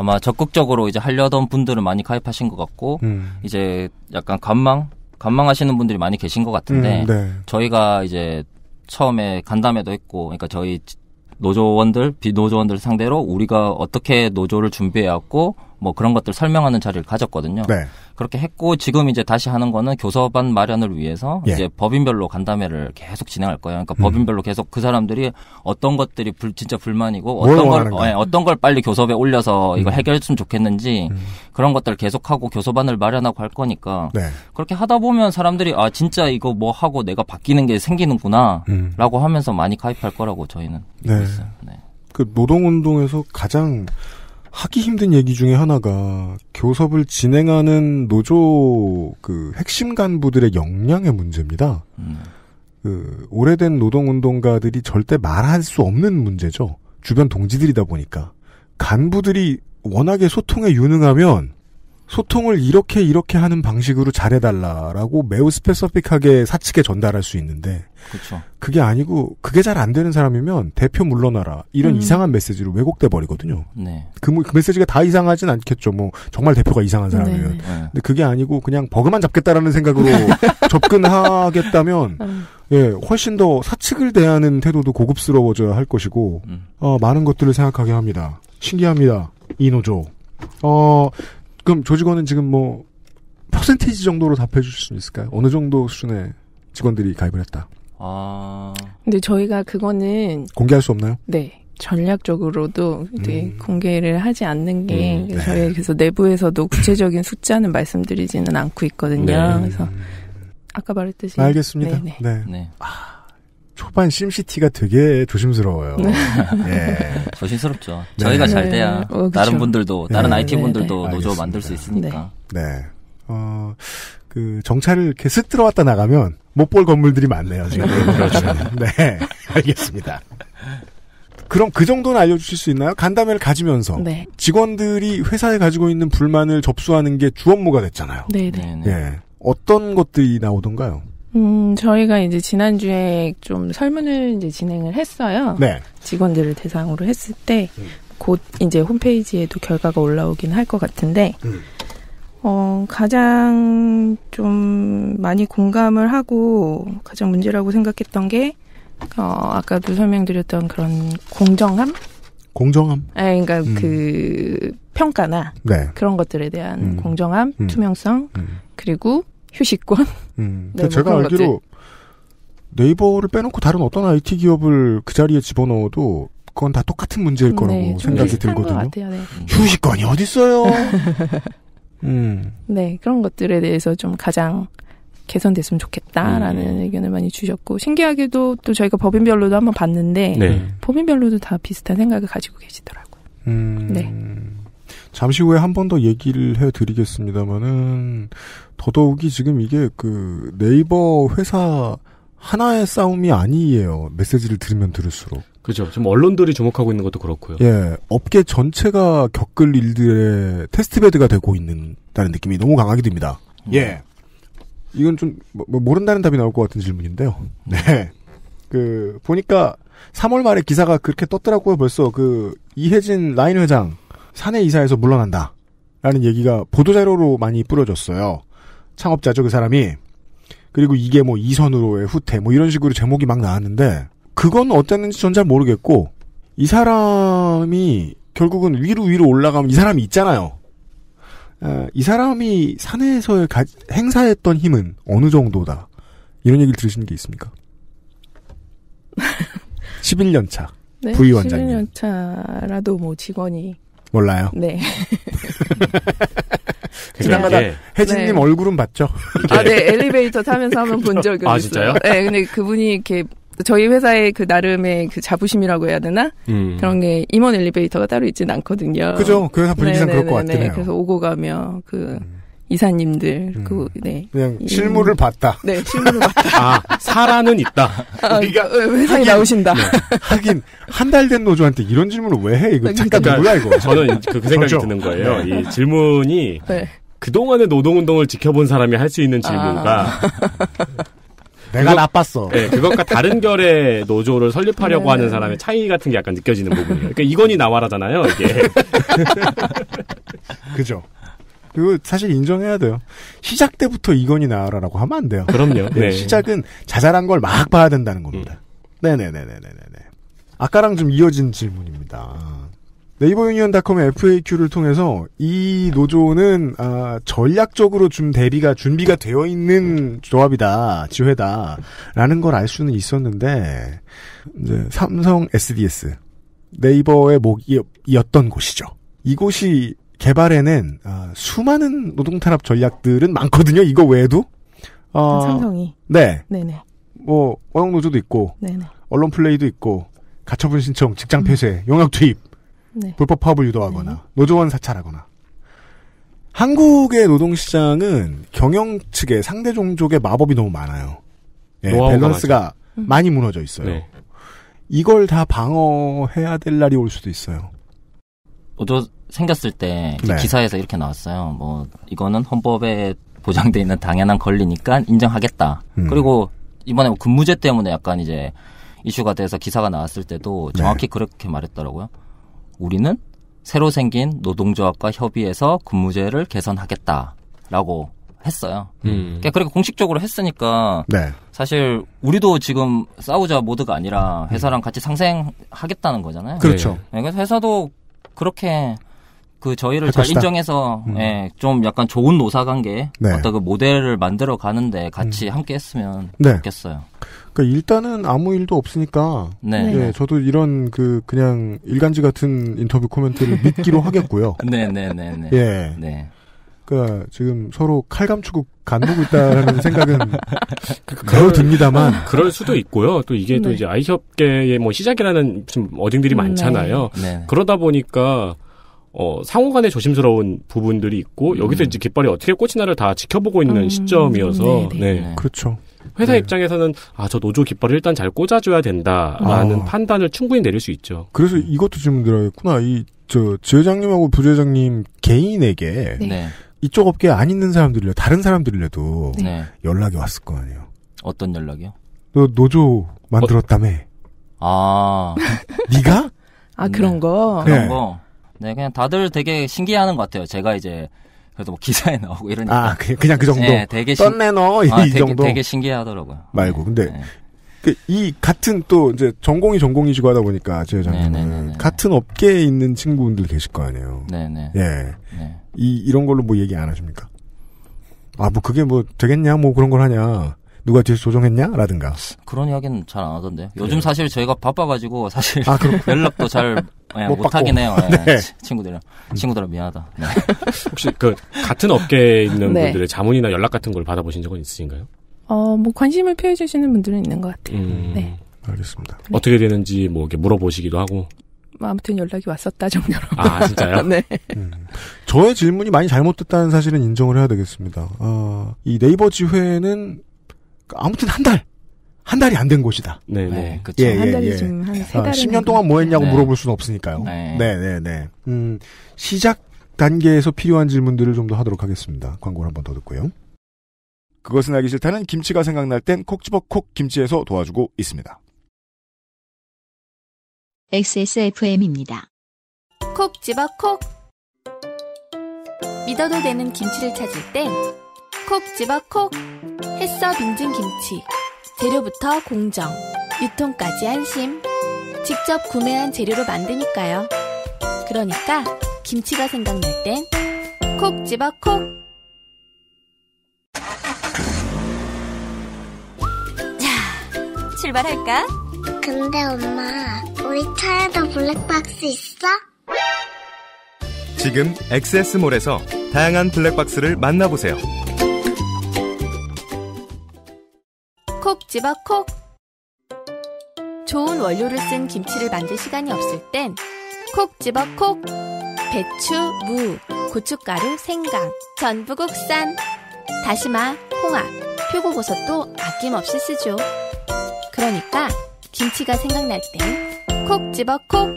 아마 적극적으로 이제 하려던 분들은 많이 가입하신 것 같고 음. 이제 약간 관망 관망하시는 분들이 많이 계신 것 같은데 음, 네. 저희가 이제 처음에 간담회도 했고 그러니까 저희 노조원들 비노조원들 상대로 우리가 어떻게 노조를 준비해왔고 뭐 그런 것들 설명하는 자리를 가졌거든요. 네. 그렇게 했고 지금 이제 다시 하는 거는 교섭안 마련을 위해서 예. 이제 법인별로 간담회를 계속 진행할 거예요. 그러니까 음. 법인별로 계속 그 사람들이 어떤 것들이 불, 진짜 불만이고 어떤 걸 어, 예, 어떤 걸 빨리 교섭에 올려서 음. 이걸 해결했으면 좋겠는지 음. 그런 것들 계속하고 교섭안을 마련하고 할 거니까 네. 그렇게 하다 보면 사람들이 아 진짜 이거 뭐 하고 내가 바뀌는 게 생기는구나라고 음. 하면서 많이 가입할 거라고 저희는 네. 믿고 있어요. 네. 그 노동운동에서 가장 하기 힘든 얘기 중에 하나가 교섭을 진행하는 노조 그 핵심 간부들의 역량의 문제입니다. 음. 그 오래된 노동운동가들이 절대 말할 수 없는 문제죠. 주변 동지들이다 보니까 간부들이 워낙에 소통에 유능하면 소통을 이렇게 이렇게 하는 방식으로 잘해달라라고 매우 스페서픽하게 사측에 전달할 수 있는데 그쵸. 그렇죠. 그게 아니고 그게 잘 안 되는 사람이면 대표 물러나라 이런 음. 이상한 메시지로 왜곡돼 버리거든요. 네. 그, 그, 메시지가 다 이상하진 않겠죠. 뭐 정말 대표가 이상한 사람이면. 네. 네. 네. 근데 그게 아니고 그냥 버그만 잡겠다라는 생각으로 네. 접근하겠다면 음. 예 훨씬 더 사측을 대하는 태도도 고급스러워져야 할 것이고 음. 어, 많은 것들을 생각하게 합니다. 신기합니다. 이노조. 어, 그럼 조직원은 지금 뭐 퍼센테이지 정도로 답해 주실 수 있을까요? 어느 정도 수준의 직원들이 가입을 했다. 아. 근데 저희가 그거는 공개할 수 없나요? 네. 전략적으로도 음. 공개를 하지 않는 게 음. 네. 저희 그래서 내부에서도 구체적인 숫자는 말씀드리지는 않고 있거든요. 네. 그래서 아까 말했듯이 알겠습니다. 네네. 네. 네. 네. 아. 초반 심시티가 되게 조심스러워요. 네. 예. 조심스럽죠. 네. 저희가 잘 네. 돼야 어, 다른 분들도 네. 다른 IT 네, 분들도 노조 만들 수 있으니까. 네. 어, 그 정찰을 이렇게 쓱 들어왔다 나가면 못 볼 건물들이 많네요. 지금. 그렇죠. 네. 알겠습니다. 그럼 그 정도는 알려주실 수 있나요? 간담회를 가지면서 네. 직원들이 회사에 가지고 있는 불만을 접수하는 게 주업무가 됐잖아요. 네, 네. 예. 어떤 것들이 나오던가요? 음, 저희가 이제 지난주에 좀 설문을 이제 진행을 했어요. 네. 직원들을 대상으로 했을 때, 음. 곧 이제 홈페이지에도 결과가 올라오긴 할 것 같은데, 음. 어, 가장 좀 많이 공감을 하고 가장 문제라고 생각했던 게, 어, 아까도 설명드렸던 그런 공정함? 공정함? 아, 그러니까 음. 그 평가나 네. 그런 것들에 대한 음. 공정함, 음. 투명성, 음. 그리고 휴식권? 음. 네, 뭐 제가 알기로 것들. 네이버를 빼놓고 다른 어떤 IT 기업을 그 자리에 집어넣어도 그건 다 똑같은 문제일 음, 네, 거라고 네, 생각이 들거든요. 같아요, 네. 휴식권이 어딨어요? 음. 네, 그런 것들에 대해서 좀 가장 개선됐으면 좋겠다라는 음. 의견을 많이 주셨고 신기하게도 또 저희가 법인별로도 한번 봤는데 네. 법인별로도 다 비슷한 생각을 가지고 계시더라고요. 음. 네. 잠시 후에 한 번 더 얘기를 해드리겠습니다만은 더더욱이 지금 이게 그 네이버 회사 하나의 싸움이 아니에요. 메시지를 들으면 들을수록. 그죠. 지금 언론들이 주목하고 있는 것도 그렇고요. 예. 업계 전체가 겪을 일들의 테스트베드가 되고 있는다는 느낌이 너무 강하게 듭니다. 음. 예. 이건 좀, 뭐, 뭐, 모른다는 답이 나올 것 같은 질문인데요. 네. 그, 보니까 3월 말에 기사가 그렇게 떴더라고요, 벌써. 그, 이혜진 라인 회장. 사내 이사에서 물러난다. 라는 얘기가 보도자료로 많이 뿌려졌어요. 창업자죠, 그 사람이. 그리고 이게 뭐 이선으로의 후퇴, 뭐 이런 식으로 제목이 막 나왔는데, 그건 어땠는지 전 잘 모르겠고, 이 사람이 결국은 위로 위로 올라가면 이 사람이 있잖아요. 이 사람이 사내에서 가, 행사했던 힘은 어느 정도다. 이런 얘기를 들으시는 게 있습니까? 11년 차. 네, 부위원장님. 11년 차라도 뭐 직원이 몰라요. 네. 지나가다 네. 예. 혜진님 네. 얼굴은 봤죠? 아, 네. 엘리베이터 타면서 한번 본 적은 아, 있어요. 진짜요? 네, 근데 그분이 이렇게 저희 회사의 그 나름의 그 자부심이라고 해야 되나 음. 그런 게 임원 엘리베이터가 따로 있지는 않거든요. 그죠? 그 회사 분위기상 네네네네. 네, 그럴 네, 네. 같긴 해요. 그래서 오고 가면그 음. 이사님들 그, 음. 그 네. 그냥 실물을 음. 봤다. 네, 실물을 봤다. 아, 사라는 있다. 아, 그러니까 우리가 회사에 나오신다. 네. 하긴 한 달 된 노조한테 이런 질문을 왜 해? 이거 그러니까 잠깐 뭐야 이거. 그러니까 저는 그, 그 생각이 그렇죠. 드는 거예요. 네. 이 질문이 네. 그동안의 노동운동을 지켜본 사람이 할 수 있는 질문과 아. 내가 나빴어. 네, 그것과 다른 결의 노조를 설립하려고 네. 하는 네. 사람의 차이 같은 게 약간 느껴지는 부분이에요. 그러니까 이건이 나와라잖아요, 이게. 그죠. 그리고 사실 인정해야 돼요. 시작 때부터 이건이 나아라라고 하면 안 돼요. 그럼요. 예, 네. 시작은 자잘한 걸 막 봐야 된다는 겁니다. 음. 네네네네네네. 아까랑 좀 이어진 질문입니다. 네이버 유니언닷컴의 FAQ를 통해서 이 노조는 아, 전략적으로 좀 대비가 준비가 되어 있는 조합이다, 지회다라는 걸 알 수는 있었는데 이제 삼성 SDS 네이버의 목이었던 곳이죠. 이곳이 개발에는 어, 수많은 노동 탄압 전략들은 많거든요. 이거 외에도 어, 삼성이 네, 네네. 뭐 어영 노조도 있고, 네네. 언론 플레이도 있고, 가처분 신청, 직장 폐쇄, 음. 용역 투입, 네. 불법 파업을 유도하거나 네. 노조원 사찰하거나. 한국의 노동시장은 경영 측의 상대 종족의 마법이 너무 많아요. 예, 밸런스가 맞아. 많이 무너져 있어요. 네. 이걸 다 방어해야 될 날이 올 수도 있어요. 어쩌, 생겼을 때 네. 기사에서 이렇게 나왔어요. 뭐 이거는 헌법에 보장돼 있는 당연한 권리니까 인정하겠다. 음. 그리고 이번에 뭐 근무제 때문에 약간 이제 이슈가 돼서 기사가 나왔을 때도 정확히 네. 그렇게 말했더라고요. 우리는 새로 생긴 노동조합과 협의해서 근무제를 개선하겠다라고 했어요. 음. 그러니까 공식적으로 했으니까 네. 사실 우리도 지금 싸우자 모드가 아니라 회사랑 같이 상생하겠다는 거잖아요. 그렇죠. 네, 그러니 회사도 그렇게 그 저희를 잘것이 인정해서 음. 예, 좀 약간 좋은 노사관계 네. 어떤 그 모델을 만들어 가는데 같이 음. 함께했으면 네. 좋겠어요. 그러니까 일단은 아무 일도 없으니까 네. 네. 예, 저도 이런 그 그냥 일간지 같은 인터뷰 코멘트를 믿기로 하겠고요. 네 네 네네. 네, 네, 예. 네. 그러니까 지금 서로 칼감추고 간보고 있다는 라 생각은 그우 그, 듭니다만 그럴 수도 있고요. 또 이게 또 이제 아이협계의 뭐 시작이라는 좀 어딘들이 음, 많잖아요. 그러다 보니까. 어, 상호간에 조심스러운 부분들이 있고 음. 여기서 이제 깃발이 어떻게 꽂히나를 다 지켜보고 있는 음. 시점이어서 네네. 네. 네. 네, 그렇죠. 회사 네. 입장에서는 아저 노조 깃발을 일단 잘 꽂아줘야 된다라는 아. 판단을 충분히 내릴 수 있죠. 그래서 음. 이것도 질문 들어야겠구나. 이저 지회장님하고 부회장님 개인에게 네. 네. 이쪽 업계 에안 있는 사람들이라 다른 사람들이라도 연락이 왔을 거 아니에요. 어떤 연락이요? 너 노조 만들었다며. 어. 아. 네가? 아 그런 거. 그런 거. 네, 그냥 다들 되게 신기해하는 것 같아요. 제가 이제 그래도 뭐 기사에 나오고 이러니까. 아, 그, 그냥 그 정도. 네, 되게 신... 떤내너 이, 아, 이 되게, 정도. 되게 신기하더라고요 말고 네, 근데 네. 그, 이 같은 또 이제 전공이 전공이시고 하다 보니까 제 장님은 네, 네, 같은 업계에 있는 친구분들 계실 거 아니에요. 네네. 예. 네. 이 이런 걸로 뭐 얘기 안 하십니까? 아, 뭐 그게 뭐 되겠냐, 뭐 그런 걸 하냐. 누가 뒤에서 조종했냐라든가 그런 이야기는 잘 안 하던데 요 요즘 사실 저희가 바빠가지고 사실 아, 연락도 잘 예, 예, 네, 못, 못 하긴 해요 네. 친구들이랑 음. 친구들아 미안하다 네. 혹시 그 같은 업계에 있는 네. 분들의 자문이나 연락 같은 걸 받아보신 적은 있으신가요? 어뭐 관심을 표해주시는 분들은 있는 것 같아요. 음, 네. 알겠습니다. 네. 어떻게 되는지 뭐 이렇게 물어보시기도 하고 뭐 아무튼 연락이 왔었다 정도로. 아 진짜요? 네. 음. 저의 질문이 많이 잘못됐다는 사실은 인정을 해야 되겠습니다. 어, 이 네이버 지회는 아무튼 한 달. 한 달이 안 된 곳이다. 네, 네. 그렇죠. 예, 한 예, 달이 예, 예. 한세 어, 달. 아, 10년 동안 뭐 했냐고 네. 물어볼 수는 없으니까요. 네, 네, 네. 네. 음, 시작 단계에서 필요한 질문들을 좀 더 하도록 하겠습니다. 광고를 한 번 더 듣고요. 그것은 알기 싫다는 김치가 생각날 땐콕 집어 콕 김치에서 도와주고 있습니다. XSFM입니다. 콕 집어 콕. 믿어도 되는 김치를 찾을 땐콕 집어 콕 햇서 빙진 김치 재료부터 공정 유통까지 안심 직접 구매한 재료로 만드니까요 그러니까 김치가 생각날 땐 콕 집어 콕 자, 출발할까? 근데 엄마 우리 차에도 블랙박스 있어? 지금 엑세스몰에서 다양한 블랙박스를 만나보세요 집어 콕! 좋은 원료를 쓴 김치를 만들 시간이 없을 땐 콕 집어 콕! 배추, 무, 고춧가루, 생강, 전부 국산, 다시마, 홍합, 표고버섯도 아낌없이 쓰죠. 그러니까 김치가 생각날 땐 콕 집어 콕!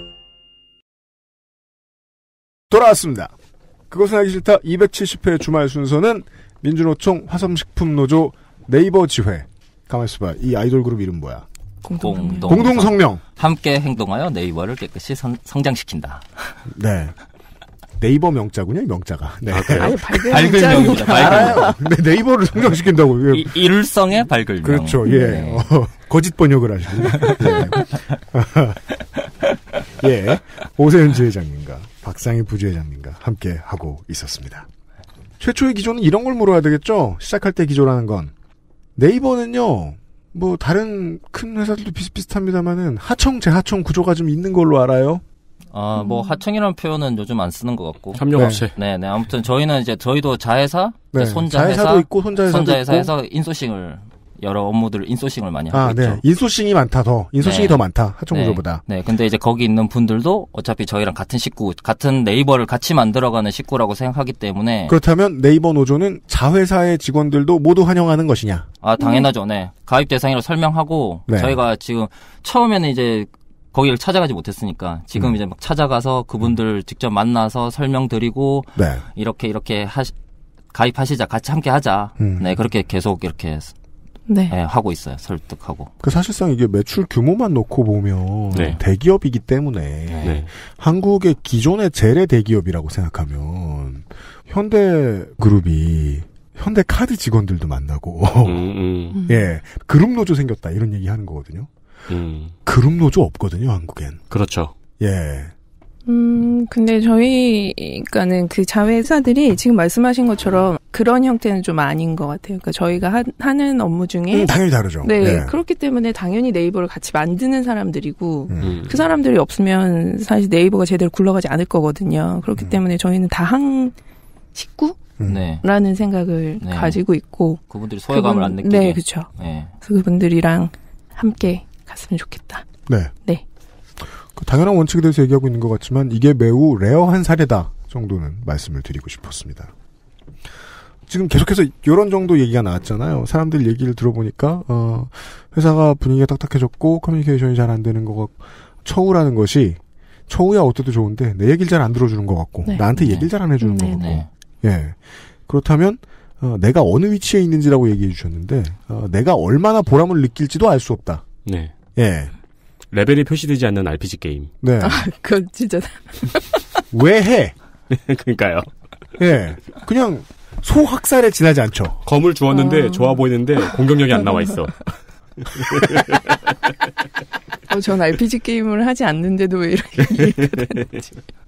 돌아왔습니다. 그것은 하기 싫다 270회 주말 순서는 민주노총 화성식품노조 네이버 지회 가만 있어봐. 이 아이돌 그룹 이름 뭐야? 공동, 공동 성명. 함께 행동하여 네이버를 깨끗이 선, 성장시킨다. 네. 네이버 명자군요, 명자가. 네. 아, 아니, 밝은, 밝은 명입니다. 밝은 명. 네, 이버를 성장시킨다고. 이, 일성의 밝은 명. 그렇죠, 예. 네. 어, 거짓 번역을 하시네. 네. 예. 오세훈 지회장님과 박상희 부지회장님과 함께 하고 있었습니다. 최초의 기조는 이런 걸 물어야 되겠죠? 시작할 때 기조라는 건. 네이버는요, 뭐 다른 큰 회사들도 비슷비슷합니다만은 하청 재하청 구조가 좀 있는 걸로 알아요. 아, 뭐 하청이라는 표현은 요즘 안 쓰는 것 같고. 참여업체. 네. 네, 네. 아무튼 저희는 이제 저희도 자회사, 네. 손자회사, 자회사도 있고 손자회사도 손자회사에서 인소싱을 여러 업무들 인소싱을 많이 하고 아, 네. 있죠. 인소싱이 많다 더 인소싱이 네. 더 많다 하청구조보다. 네. 네. 근데 이제 거기 있는 분들도 어차피 저희랑 같은 식구, 같은 네이버를 같이 만들어가는 식구라고 생각하기 때문에 그렇다면 네이버 노조는 자회사의 직원들도 모두 환영하는 것이냐? 아 당연하죠. 네. 가입 대상이라고 설명하고 네. 저희가 지금 처음에는 이제 거기를 찾아가지 못했으니까 지금 음. 이제 막 찾아가서 그분들 음. 직접 만나서 설명드리고 네. 이렇게 이렇게 하시, 가입하시자 같이 함께 하자. 음. 네 그렇게 계속 이렇게 네. 네, 하고 있어요. 설득하고. 그 사실상 이게 매출 규모만 놓고 보면 네. 대기업이기 때문에 네. 네. 한국의 기존의 재래 대기업이라고 생각하면 현대그룹이 현대카드 직원들도 만나고 음, 음. 예 그룹 노조 생겼다 이런 얘기 하는 거거든요. 음. 그룹 노조 없거든요 한국엔. 그렇죠. 예 음, 근데 저희가는 그 자회사들이 지금 말씀하신 것처럼 그런 형태는 좀 아닌 것 같아요. 그러니까 저희가 하, 하는 업무 중에 음, 당연히 다르죠. 네, 네, 그렇기 때문에 당연히 네이버를 같이 만드는 사람들이고 음. 그 사람들이 없으면 사실 네이버가 제대로 굴러가지 않을 거거든요. 그렇기 음. 때문에 저희는 다 한 식구 음. 네. 라는 생각을 네. 가지고 있고 그분들이 소외감을 그분, 안 느끼게 네 그렇죠 네. 그분들이랑 함께 갔으면 좋겠다 네. 네 당연한 원칙에 대해서 얘기하고 있는 것 같지만 이게 매우 레어한 사례다 정도는 말씀을 드리고 싶었습니다. 지금 계속해서 이런 정도 얘기가 나왔잖아요. 사람들 얘기를 들어보니까 어, 회사가 분위기가 딱딱해졌고 커뮤니케이션이 잘 안 되는 것 같고 처우라는 것이 처우야 어때도 좋은데 내 얘기를 잘 안 들어주는 것 같고 네, 나한테 네. 얘기를 잘 안 해주는 네, 것 같고 네. 예 그렇다면 어, 내가 어느 위치에 있는지라고 얘기해 주셨는데 어, 내가 얼마나 보람을 느낄지도 알 수 없다. 네. 예. 레벨이 표시되지 않는 RPG 게임. 네. 아, 그건 진짜. 왜 해? 그니까요 예. 네. 그냥 소학살에 지나지 않죠. 검을 주었는데 아... 좋아 보이는데 공격력이 안 나와 있어. 어, 전 RPG 게임을 하지 않는데도 왜 이렇게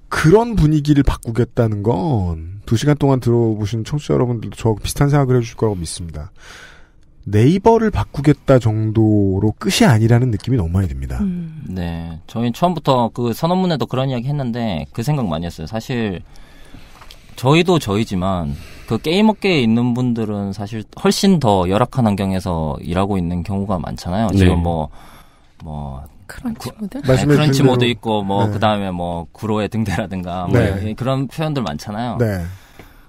그런 분위기를 바꾸겠다는 건 두 시간 동안 들어보신 청취자 여러분들도 저와 비슷한 생각을 해주실 거라고 믿습니다. 네이버를 바꾸겠다 정도로 끝이 아니라는 느낌이 너무 많이 듭니다. 음. 네. 저희 처음부터 그 선언문에도 그런 이야기 했는데 그 생각 많이 했어요. 사실 저희도 저희지만 그 게임 업계에 있는 분들은 사실 훨씬 더 열악한 환경에서 일하고 있는 경우가 많잖아요. 네. 지금 뭐, 뭐, 크런치 모드? 네, 네 크런치 모드 있고, 뭐, 네. 그 다음에 뭐, 구로의 등대라든가, 뭐, 네. 그런 표현들 많잖아요. 네.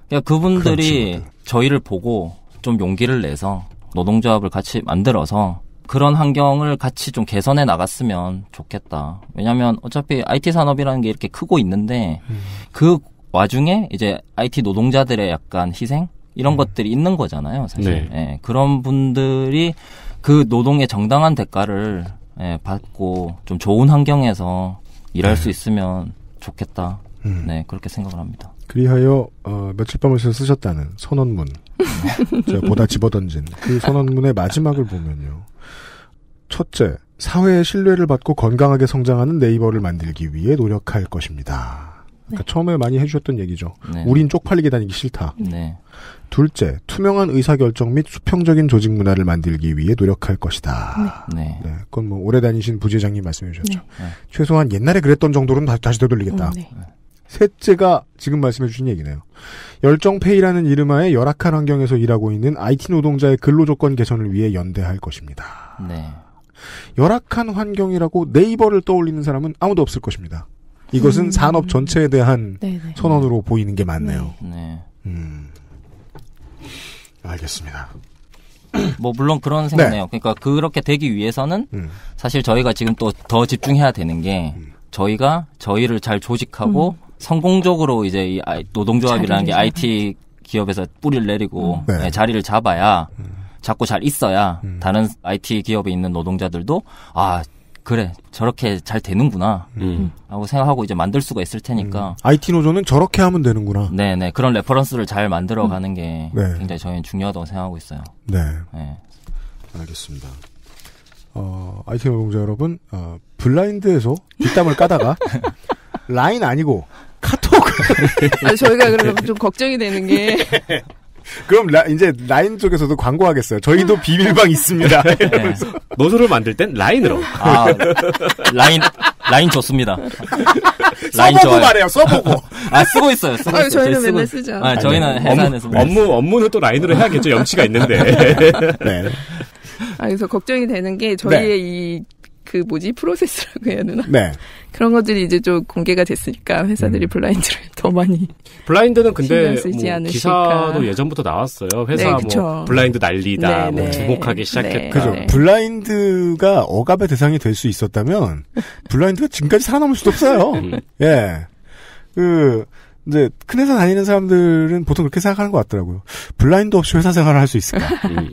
그러니까 그분들이 저희를 보고 좀 용기를 내서 노동조합을 같이 만들어서 그런 환경을 같이 좀 개선해 나갔으면 좋겠다. 왜냐하면 어차피 IT 산업이라는 게 이렇게 크고 있는데 음. 그 와중에 이제 IT 노동자들의 약간 희생 이런 음. 것들이 있는 거잖아요. 사실 네. 예, 그런 분들이 그 노동의 정당한 대가를 예, 받고 좀 좋은 환경에서 일할 네. 수 있으면 좋겠다. 음. 네 그렇게 생각을 합니다. 그리하여 어, 며칠 밤을 새 쓰셨다는 선언문 어, 제가 보다 집어던진 그 선언문의 마지막을 보면요. 첫째, 사회의 신뢰를 받고 건강하게 성장하는 네이버를 만들기 위해 노력할 것입니다. 아까 그러니까 네. 처음에 많이 해주셨던 얘기죠. 네. 우린 쪽팔리게 다니기 싫다. 네. 둘째, 투명한 의사결정 및 수평적인 조직 문화를 만들기 위해 노력할 것이다. 네. 네 그건 뭐 오래 다니신 부재장님 말씀해 주셨죠. 네. 최소한 옛날에 그랬던 정도로는 다, 시 다시 되돌리겠다. 음, 네. 셋째가 지금 말씀해주신 얘기네요. 열정페이라는 이름하에 열악한 환경에서 일하고 있는 IT 노동자의 근로조건 개선을 위해 연대할 것입니다. 네. 열악한 환경이라고 네이버를 떠올리는 사람은 아무도 없을 것입니다. 이것은 음. 산업 전체에 대한 네네. 네. 선언으로 보이는 게 맞네요. 네. 네. 음. 알겠습니다. 뭐 물론 그런 생각이네요. 네. 그러니까 그렇게 되기 위해서는 음. 사실 저희가 지금 또 더 집중해야 되는 게 음. 저희가 저희를 잘 조직하고 음. 성공적으로 이제 이 노동조합이라는 게 IT 기업에서 뿌리를 내리고 음. 네. 네. 자리를 잡아야 잡고 음. 잘 있어야 음. 다른 IT 기업에 있는 노동자들도 아 그래 저렇게 잘 되는구나 음. 하고 음. 생각하고 이제 만들 수가 있을 테니까 음. IT 노조는 저렇게 하면 되는구나 네네 네. 그런 레퍼런스를 잘 만들어가는 음. 게 네. 굉장히 저희는 중요하다고 생각하고 있어요 네, 네. 알겠습니다 어, IT 노동자 여러분 어, 블라인드에서 뒷담을 까다가 라인 아니고 카톡. 아, 저희가 그러면좀 걱정이 되는 게. 그럼 라, 이제 라인 쪽에서도 광고하겠어요. 저희도 음. 비밀방 있습니다. 네. 노조를 만들 땐 라인으로. 아, 라인 라인 좋습니다. 라인 써보고 좋아요. 말해요. 써보고. 아 쓰고 있어요. 쓰고 아유, 있어요. 저희는 맨날 쓰죠. 아, 저희는 회사에서 업무, 업무 업무는 또 라인으로 해야겠죠. 염치가 있는데. 네. 아, 그래서 걱정이 되는 게 저희의 네. 이그 뭐지 프로세스라고 해야 되나? 네. 그런 것들이 이제 좀 공개가 됐으니까 회사들이 음. 블라인드를 더 많이 블라인드는 근데 뭐 기사도 예전부터 나왔어요. 회사 네, 뭐 블라인드 난리다, 네, 뭐 네. 주목하기 네. 시작했다. 그죠. 네. 블라인드가 억압의 대상이 될 수 있었다면 블라인드가 지금까지 살아남을 수도 없어요. 음. 예. 그 이제 큰 회사 다니는 사람들은 보통 그렇게 생각하는 것 같더라고요. 블라인드 없이 회사 생활을 할 수 있을까? 음.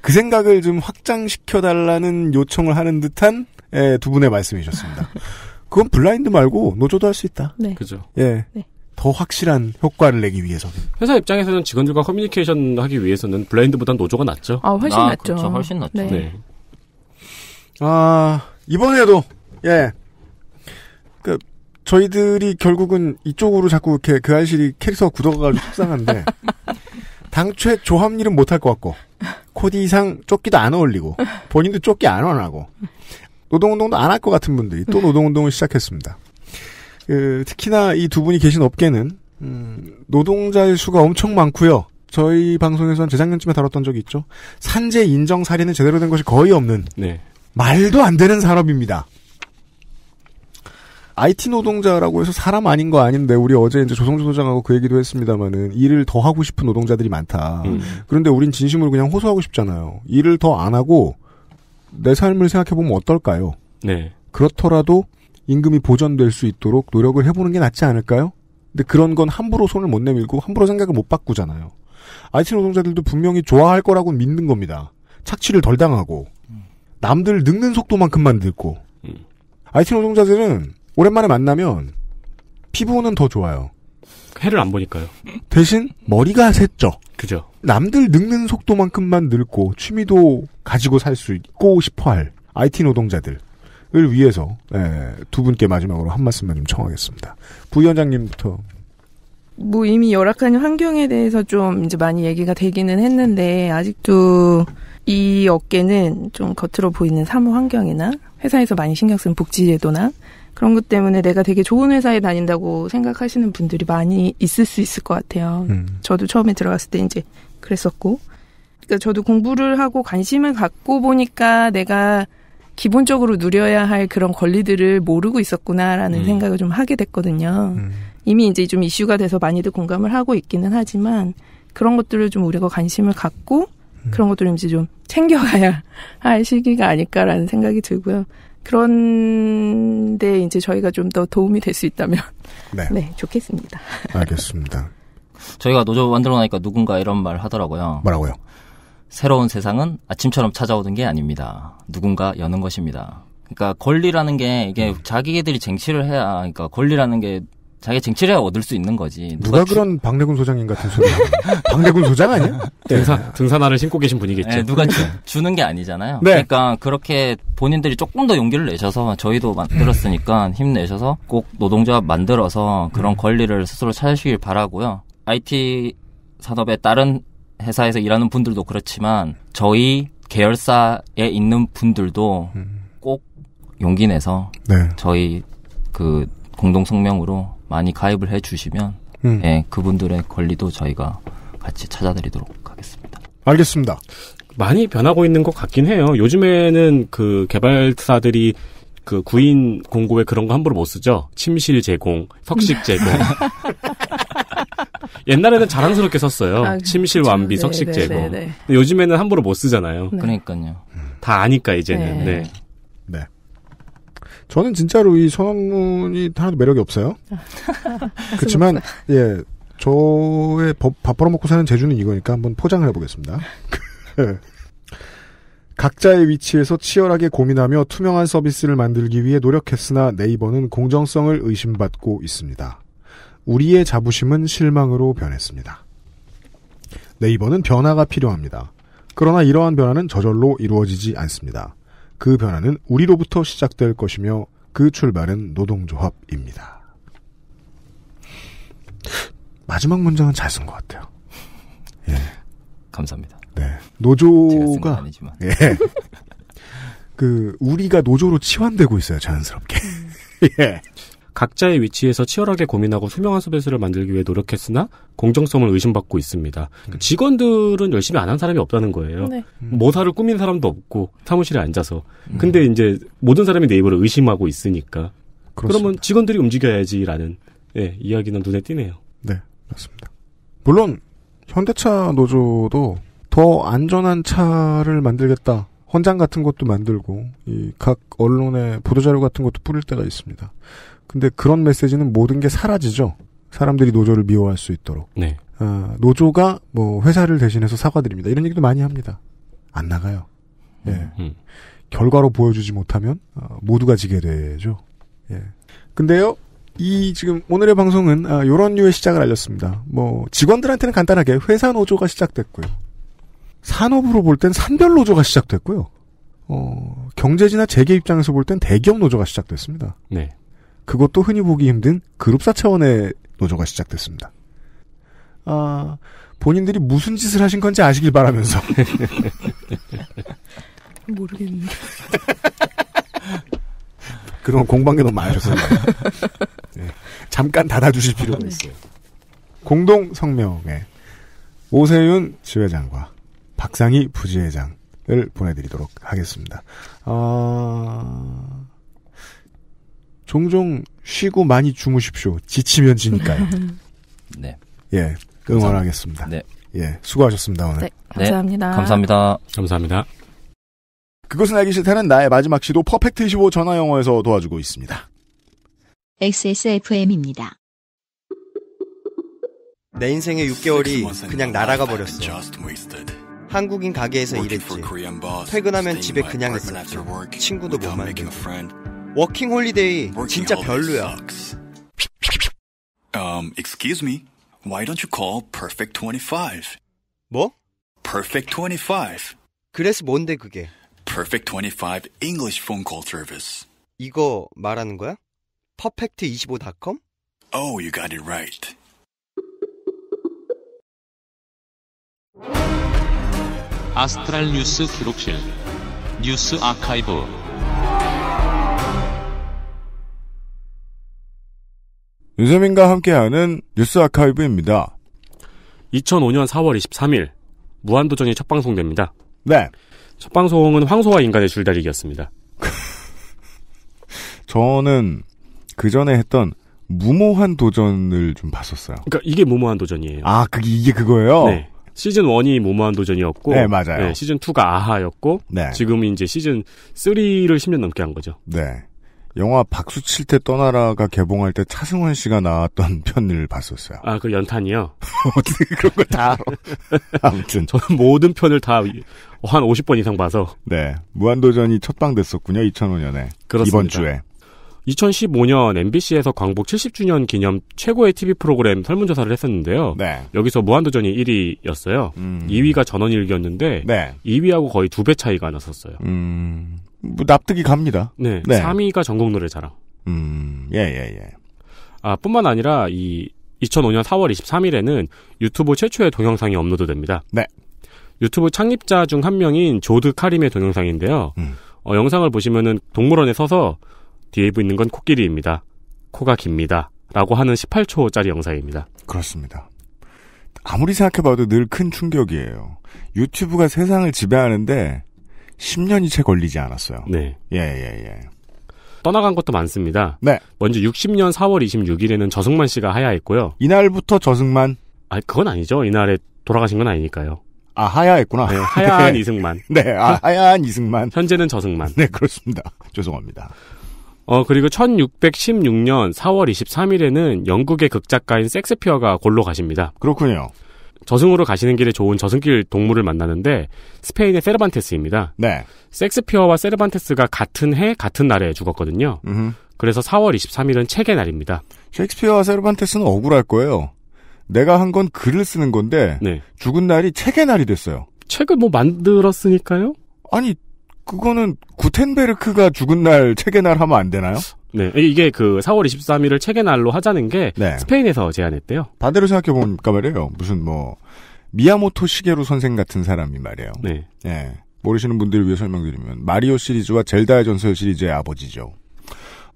그 생각을 좀 확장시켜달라는 요청을 하는 듯한 예, 두 분의 말씀이셨습니다. 그건 블라인드 말고 노조도 할 수 있다. 네. 그죠. 예. 네. 더 확실한 효과를 내기 위해서 회사 입장에서는 직원들과 커뮤니케이션 하기 위해서는 블라인드보단 노조가 낫죠. 아, 훨씬 아, 낫죠. 그렇죠. 훨씬 낫죠. 네. 네. 아, 이번에도 예. 그 저희들이 결국은 이쪽으로 자꾸 이렇게 그 알실이 캐릭터가 굳어가지고 속상한데 당초에 조합일은 못할 것 같고 코디상 이 조끼도 안 어울리고 본인도 조끼 안 원하고 노동운동도 안 할 것 같은 분들이 또 노동운동을 시작했습니다. 그, 특히나 이 두 분이 계신 업계는 음, 노동자의 수가 엄청 많고요. 저희 방송에서는 재작년쯤에 다뤘던 적이 있죠. 산재 인정 사례는 제대로 된 것이 거의 없는 네. 말도 안 되는 산업입니다. IT 노동자라고 해서 사람 아닌 거 아닌데 우리 어제 이제 조성주 소장하고 그 얘기도 했습니다마는 일을 더 하고 싶은 노동자들이 많다. 음. 그런데 우린 진심으로 그냥 호소하고 싶잖아요. 일을 더 안 하고 내 삶을 생각해 보면 어떨까요? 네. 그렇더라도 임금이 보전될 수 있도록 노력을 해보는 게 낫지 않을까요? 근데 그런 건 함부로 손을 못 내밀고 함부로 생각을 못 바꾸잖아요. IT 노동자들도 분명히 좋아할 거라고 믿는 겁니다. 착취를 덜 당하고 남들 늙는 속도만큼만 늙고 IT 음. 노동자들은 오랜만에 만나면 피부는 더 좋아요. 해를 안 보니까요. 대신 머리가 샜죠. 그죠. 남들 늙는 속도만큼만 늙고 취미도 가지고 살 수 있고 싶어할 IT 노동자들을 위해서 예, 두 분께 마지막으로 한 말씀만 좀 청하겠습니다. 부위원장님부터. 뭐 이미 열악한 환경에 대해서 좀 이제 많이 얘기가 되기는 했는데 아직도 이 업계는 좀 겉으로 보이는 사무 환경이나 회사에서 많이 신경 쓴 복지 제도나 그런 것 때문에 내가 되게 좋은 회사에 다닌다고 생각하시는 분들이 많이 있을 수 있을 것 같아요. 음. 저도 처음에 들어갔을 때 이제 그랬었고. 그러니까 저도 공부를 하고 관심을 갖고 보니까 내가 기본적으로 누려야 할 그런 권리들을 모르고 있었구나라는 음. 생각을 좀 하게 됐거든요. 음. 이미 이제 좀 이슈가 돼서 많이들 공감을 하고 있기는 하지만 그런 것들을 좀 우리가 관심을 갖고 음. 그런 것들을 이제 좀 챙겨가야 할 시기가 아닐까라는 생각이 들고요. 그런데 이제 저희가 좀 더 도움이 될 수 있다면 네. 네. 좋겠습니다. 알겠습니다. 저희가 노조 만들어 나니까 누군가 이런 말 하더라고요. 뭐라고요? 새로운 세상은 아침처럼 찾아오는 게 아닙니다. 누군가 여는 것입니다. 그러니까 권리라는 게 이게 음. 자기들이 쟁취를 해야 그러니까 권리라는 게 자기 쟁취해 얻을 수 있는 거지. 누가, 누가 그런 박래군 소장님 같은 소리. 박래군 소장 아니야? 네. 등산 네. 등산화를 신고 계신 분이겠죠. 네, 누가 주, 네. 는게 아니잖아요. 네. 그러니까 그렇게 본인들이 조금 더 용기를 내셔서 저희도 만들었으니까 힘내셔서 꼭 노동조합 만들어서 그런 음. 권리를 스스로 찾으시길 바라고요. IT 산업의 다른 회사에서 일하는 분들도 그렇지만 저희 계열사에 있는 분들도 음. 꼭 용기 내서 네. 저희 그 공동 성명으로 많이 가입을 해주시면 음. 예, 그분들의 권리도 저희가 같이 찾아드리도록 하겠습니다. 알겠습니다. 많이 변하고 있는 것 같긴 해요. 요즘에는 그 개발사들이 그 구인 공고에 그런 거 함부로 못 쓰죠. 침실 제공, 석식 제공. 옛날에는 자랑스럽게 썼어요. 아, 침실 그렇 완비, 네, 석식 네, 제공. 네, 네, 요즘에는 함부로 못 쓰잖아요. 네. 그러니까요. 다 아니까 이제는. 네. 네. 저는 진짜로 이 선언문이 하나도 매력이 없어요. 그렇지만 예 저의 밥, 밥 벌어먹고 사는 재주는 이거니까 한번 포장을 해보겠습니다. 예. 각자의 위치에서 치열하게 고민하며 투명한 서비스를 만들기 위해 노력했으나 네이버는 공정성을 의심받고 있습니다. 우리의 자부심은 실망으로 변했습니다. 네이버는 변화가 필요합니다. 그러나 이러한 변화는 저절로 이루어지지 않습니다. 그 변화는 우리로부터 시작될 것이며 그 출발은 노동조합입니다. 마지막 문장은 잘 쓴 것 같아요. 예. 감사합니다. 네. 노조가 아니지만. 예. 그 우리가 노조로 치환되고 있어요, 자연스럽게. 음. 예. 각자의 위치에서 치열하게 고민하고 투명한 서비스를 만들기 위해 노력했으나 공정성을 의심받고 있습니다. 그러니까 음. 직원들은 열심히 안 한 사람이 없다는 거예요. 네. 음. 모사를 꾸민 사람도 없고 사무실에 앉아서. 음. 근데 이제 모든 사람이 네이버를 의심하고 있으니까. 그렇습니다. 그러면 직원들이 움직여야지라는 예, 이야기는 눈에 띄네요. 네, 맞습니다. 물론 현대차 노조도 더 안전한 차를 만들겠다. 헌장 같은 것도 만들고 이 각 언론의 보도자료 같은 것도 뿌릴 때가 있습니다. 근데 그런 메시지는 모든 게 사라지죠. 사람들이 노조를 미워할 수 있도록. 네. 어, 노조가 뭐 회사를 대신해서 사과드립니다. 이런 얘기도 많이 합니다. 안 나가요. 예. 음, 음. 결과로 보여주지 못하면 어, 모두가 지게 되죠. 예. 근데요, 이 지금 오늘의 방송은 아, 요런 류의 시작을 알렸습니다. 뭐 직원들한테는 간단하게 회사 노조가 시작됐고요. 산업으로 볼 땐 산별 노조가 시작됐고요. 어, 경제지나 재계 입장에서 볼 땐 대기업 노조가 시작됐습니다. 네. 그것도 흔히 보기 힘든 그룹사 차원의 노조가 시작됐습니다. 아, 본인들이 무슨 짓을 하신 건지 아시길 바라면서. 모르겠는데. 그런 공방계 너무 많으셔서. 네. 잠깐 닫아주실 필요가 네. 있어요. 공동 성명에 오세윤 지회장과 박상희 부지회장을 보내드리도록 하겠습니다. 어... 종종 쉬고 많이 주무십시오. 지치면 지니까요. 네. 예. 응원하겠습니다. 네. 예. 수고하셨습니다, 오늘. 네. 네 감사합니다. 네, 감사합니다. 감사합니다. 그것은 알기 싫다는 나의 마지막 시도 퍼펙트25 전화영어에서 도와주고 있습니다. XSFM입니다. 내 인생의 6개월이 그냥 날아가 버렸어. 한국인 가게에서 일했지. 퇴근하면 집에 그냥 있었지. 친구도 못 만들고. 워킹 홀리데이 진짜 별로야. Um, excuse me. Why don't you call Perfect 25? 뭐? Perfect 25. 그래서 뭔데 그게? Perfect 25 English phone call service. 이거 말하는 거야? perfect25.com? Oh, you got it right. 아스트랄 뉴스 기록실 뉴스 아카이브 유세민과 함께하는 뉴스 아카이브입니다. 2005년 4월 23일 무한도전이 첫 방송됩니다. 네. 첫 방송은 황소와 인간의 줄다리기였습니다. 저는 그 전에 했던 무모한 도전을 좀 봤었어요. 그러니까 이게 무모한 도전이에요. 아, 그게 이게 그거예요? 네. 시즌 1이 무모한 도전이었고 네, 맞아요. 네, 시즌 2가 아하였고 네. 지금 이제 시즌 3를 10년 넘게 한 거죠. 네. 영화 박수 칠 때 떠나라가 개봉할 때 차승원 씨가 나왔던 편을 봤었어요. 아, 그 연탄이요? 어떻게 그런 걸다 아무튼. 저는 모든 편을 다 한 50번 이상 봐서. 네. 무한도전이 첫방 됐었군요, 2005년에. 그렇습니다. 이번 주에. 2015년 MBC에서 광복 70주년 기념 최고의 TV 프로그램 설문조사를 했었는데요. 네. 여기서 무한도전이 1위였어요. 음. 2위가 전원일기였는데 네. 2위하고 거의 두 배 차이가 났었어요. 음. 뭐 납득이 갑니다. 네. 네. 3위가 전국 노래자랑. 음. 예, 예, 예. 아, 뿐만 아니라 이 2005년 4월 23일에는 유튜브 최초의 동영상이 업로드됩니다. 네. 유튜브 창립자 중 한 명인 조드 카림의 동영상인데요. 음. 어, 영상을 보시면은 동물원에 서서 뒤에 있는 건 코끼리입니다. 코가 깁니다. 라고 하는 18초짜리 영상입니다. 그렇습니다. 아무리 생각해봐도 늘 큰 충격이에요. 유튜브가 세상을 지배하는데 10년이 채 걸리지 않았어요. 네. 예, 예, 예. 떠나간 것도 많습니다. 네. 먼저 60년 4월 26일에는 저승만 씨가 하야했고요. 이날부터 저승만? 아, 그건 아니죠. 이날에 돌아가신 건 아니니까요. 아, 하야했구나. 네, 하야한 이승만. 네, 아, 하야한 이승만. 현재는 저승만. 네, 그렇습니다. 죄송합니다. 어, 그리고 1616년 4월 23일에는 영국의 극작가인 섹스피어가 골로 가십니다. 그렇군요. 저승으로 가시는 길에 좋은 저승길 동물을 만나는데 스페인의 세르반테스입니다. 네. 섹스피어와 세르반테스가 같은 해 같은 날에 죽었거든요. 음흠. 그래서 4월 23일은 책의 날입니다. 셰익스피어와 세르반테스는 억울할 거예요. 내가 한 건 글을 쓰는 건데 네. 죽은 날이 책의 날이 됐어요. 책을 뭐 만들었으니까요? 아니 그거는 구텐베르크가 죽은 날 체계날 하면 안 되나요? 네, 이게 그 4월 23일을 체계날로 하자는 게 네. 스페인에서 제안했대요. 반대로 생각해 보니까 말이에요. 무슨 뭐 미야모토 시게루 선생 같은 사람이 말이에요. 네. 네. 모르시는 분들을 위해 설명드리면 마리오 시리즈와 젤다의 전설 시리즈의 아버지죠.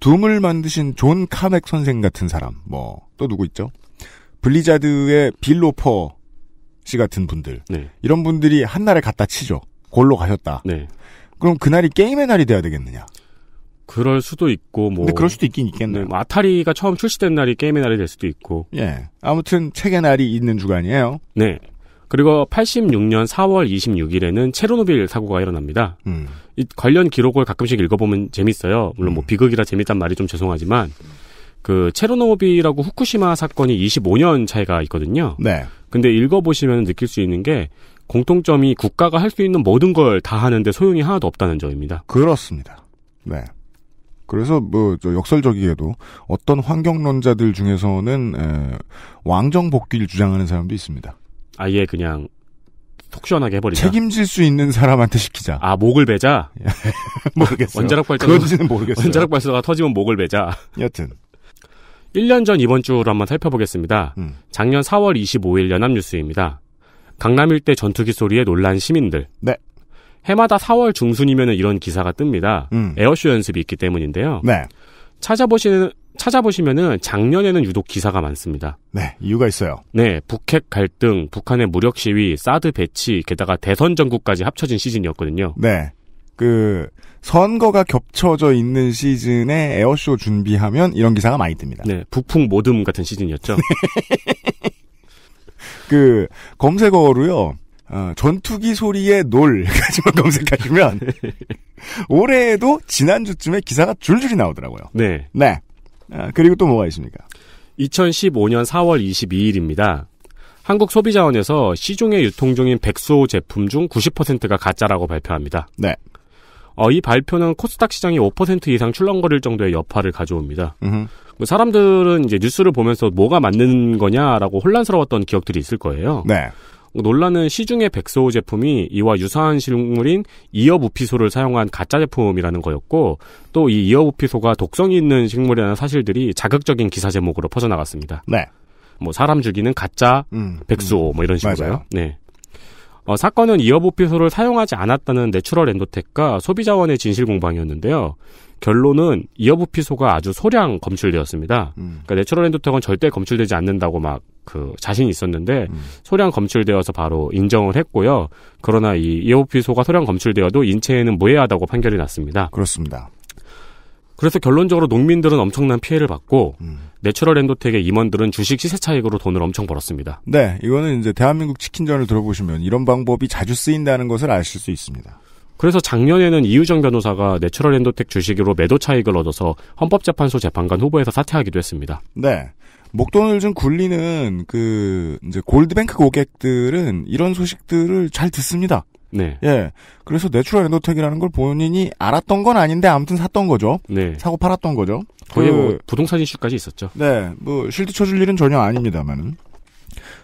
둠을 만드신 존 카맥 선생 같은 사람, 뭐 또 누구 있죠? 블리자드의 빌로퍼 씨 같은 분들, 네. 이런 분들이 한날에 갖다 치죠. 골로 가셨다. 네. 그럼 그날이 게임의 날이 돼야 되겠느냐? 그럴 수도 있고 뭐 근데 그럴 수도 있긴 있겠네요. 네, 뭐 아타리가 처음 출시된 날이 게임의 날이 될 수도 있고. 예. 아무튼 책의 날이 있는 주간이에요. 네. 그리고 86년 4월 26일에는 체르노빌 사고가 일어납니다. 음. 이 관련 기록을 가끔씩 읽어보면 재밌어요. 물론 뭐 음. 비극이라 재밌단 말이 좀 죄송하지만 그 체르노빌하고 후쿠시마 사건이 25년 차이가 있거든요. 네. 근데 읽어보시면 느낄 수 있는 게 공통점이 국가가 할 수 있는 모든 걸 다 하는데 소용이 하나도 없다는 점입니다. 그렇습니다. 네. 그래서 뭐 역설적이게도 어떤 환경론자들 중에서는 에, 왕정 복귀를 주장하는 사람도 있습니다. 아예 그냥 속 시원하게 해버리자. 책임질 수 있는 사람한테 시키자. 아 목을 베자. 모르겠어요. 원자력 발전그 모르겠어요. 원자력 발사가 터지면 목을 베자. 여튼 1년 전 이번 주로 한번 살펴보겠습니다. 음. 작년 4월 25일 연합뉴스입니다. 강남 일대 전투기 소리에 놀란 시민들. 네. 해마다 4월 중순이면 이런 기사가 뜹니다. 음. 에어쇼 연습이 있기 때문인데요. 네. 찾아보시는 찾아보시면은 작년에는 유독 기사가 많습니다. 네, 이유가 있어요. 네, 북핵 갈등, 북한의 무력 시위, 사드 배치, 게다가 대선 전국까지 합쳐진 시즌이었거든요. 네. 그 선거가 겹쳐져 있는 시즌에 에어쇼 준비하면 이런 기사가 많이 듭니다. 네, 북풍 모듬 같은 시즌이었죠. 그 검색어로요. 어, 전투기 소리에 놀가지만 검색하시면 올해에도 지난주쯤에 기사가 줄줄이 나오더라고요. 네. 네. 아, 그리고 또 뭐가 있습니까? 2015년 4월 22일입니다. 한국소비자원에서 시중에 유통 중인 백소 제품 중 90%가 가짜라고 발표합니다. 네. 어, 이 발표는 코스닥 시장이 5% 이상 출렁거릴 정도의 여파를 가져옵니다. 으흠. 뭐 사람들은 이제 뉴스를 보면서 뭐가 맞는 거냐라고 혼란스러웠던 기억들이 있을 거예요. 네. 논란은 시중의 백소 제품이 이와 유사한 식물인 이어부피소를 사용한 가짜 제품이라는 거였고 또 이 이어부피소가 독성이 있는 식물이라는 사실들이 자극적인 기사 제목으로 퍼져나갔습니다. 네. 뭐 사람 죽이는 가짜 음, 백수오 음, 뭐 이런 식으로요. 맞아요. 네. 어, 사건은 이어보피소를 사용하지 않았다는 내추럴 엔도텍과 소비자원의 진실 공방이었는데요. 결론은 이어보피소가 아주 소량 검출되었습니다. 음. 그러니까 내추럴 엔도텍은 절대 검출되지 않는다고 막 그 자신이 있었는데 음. 소량 검출되어서 바로 인정을 했고요. 그러나 이 이어보피소가 소량 검출되어도 인체에는 무해하다고 판결이 났습니다. 그렇습니다. 그래서 결론적으로 농민들은 엄청난 피해를 받고 음. 내추럴 엔도텍의 임원들은 주식 시세 차익으로 돈을 엄청 벌었습니다. 네, 이거는 이제 대한민국 치킨전을 들어보시면 이런 방법이 자주 쓰인다는 것을 아실 수 있습니다. 그래서 작년에는 이유정 변호사가 내추럴 엔도텍 주식으로 매도 차익을 얻어서 헌법재판소 재판관 후보에서 사퇴하기도 했습니다. 네. 목돈을 좀 굴리는 그 이제 골드뱅크 고객들은 이런 소식들을 잘 듣습니다. 네. 예. 그래서 내추럴 엔도텍이라는 걸 본인이 알았던 건 아닌데 아무튼 샀던 거죠. 네. 사고 팔았던 거죠. 거의 그, 뭐 부동산 이슈까지 있었죠. 네. 뭐 실드 쳐줄 일은 전혀 아닙니다만은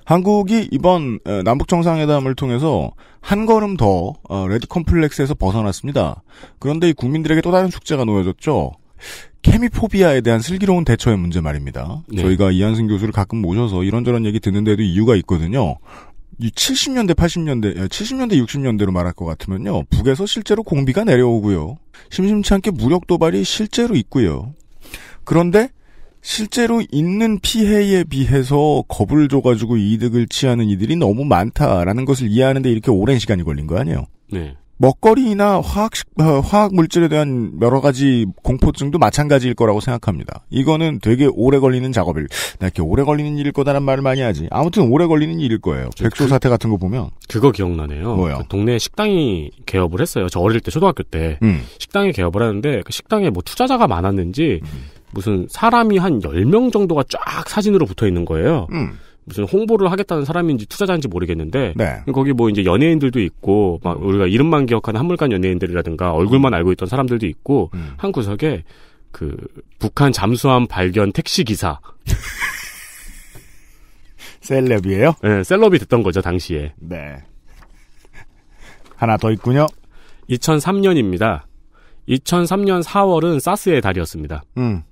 한국이 이번 남북 정상회담을 통해서 한 걸음 더 어, 레드 컴플렉스에서 벗어났습니다. 그런데 이 국민들에게 또 다른 숙제가 놓여졌죠. 케미포비아에 대한 슬기로운 대처의 문제 말입니다. 네. 저희가 이한승 교수를 가끔 모셔서 이런저런 얘기 듣는데도 이유가 있거든요. 이 70년대, 80년대, 70년대, 예, 60년대로 말할 것 같으면요. 북에서 실제로 공비가 내려오고요. 심심치 않게 무력 도발이 실제로 있고요. 그런데 실제로 있는 피해에 비해서 겁을 줘가지고 이득을 취하는 이들이 너무 많다라는 것을 이해하는데 이렇게 오랜 시간이 걸린 거 아니에요? 네. 먹거리나 화학식, 어, 화학 물질에 대한 여러 가지 공포증도 마찬가지일 거라고 생각합니다. 이거는 되게 오래 걸리는 작업일. 나 이렇게 오래 걸리는 일일 거다란 말을 많이 하지. 아무튼 오래 걸리는 일일 거예요. 백조 그 사태 같은 거 보면. 그거 기억나네요. 뭐요? 그 동네 식당이 개업을 했어요. 저 어릴 때 초등학교 때 음. 식당에 개업을 하는데 그 식당에 뭐 투자자가 많았는지 음. 무슨 사람이 한 10명 정도가 쫙 사진으로 붙어 있는 거예요. 음. 무슨 홍보를 하겠다는 사람인지 투자자인지 모르겠는데 네. 거기 뭐 이제 연예인들도 있고 막 우리가 이름만 기억하는 한물간 연예인들이라든가 얼굴만 알고 있던 사람들도 있고 음. 한 구석에 그 북한 잠수함 발견 택시 기사 셀럽이에요? 네, 셀럽이 됐던 거죠 당시에. 네. 하나 더 있군요. 2003년입니다. 2003년 4월은 사스의 달이었습니다. 음.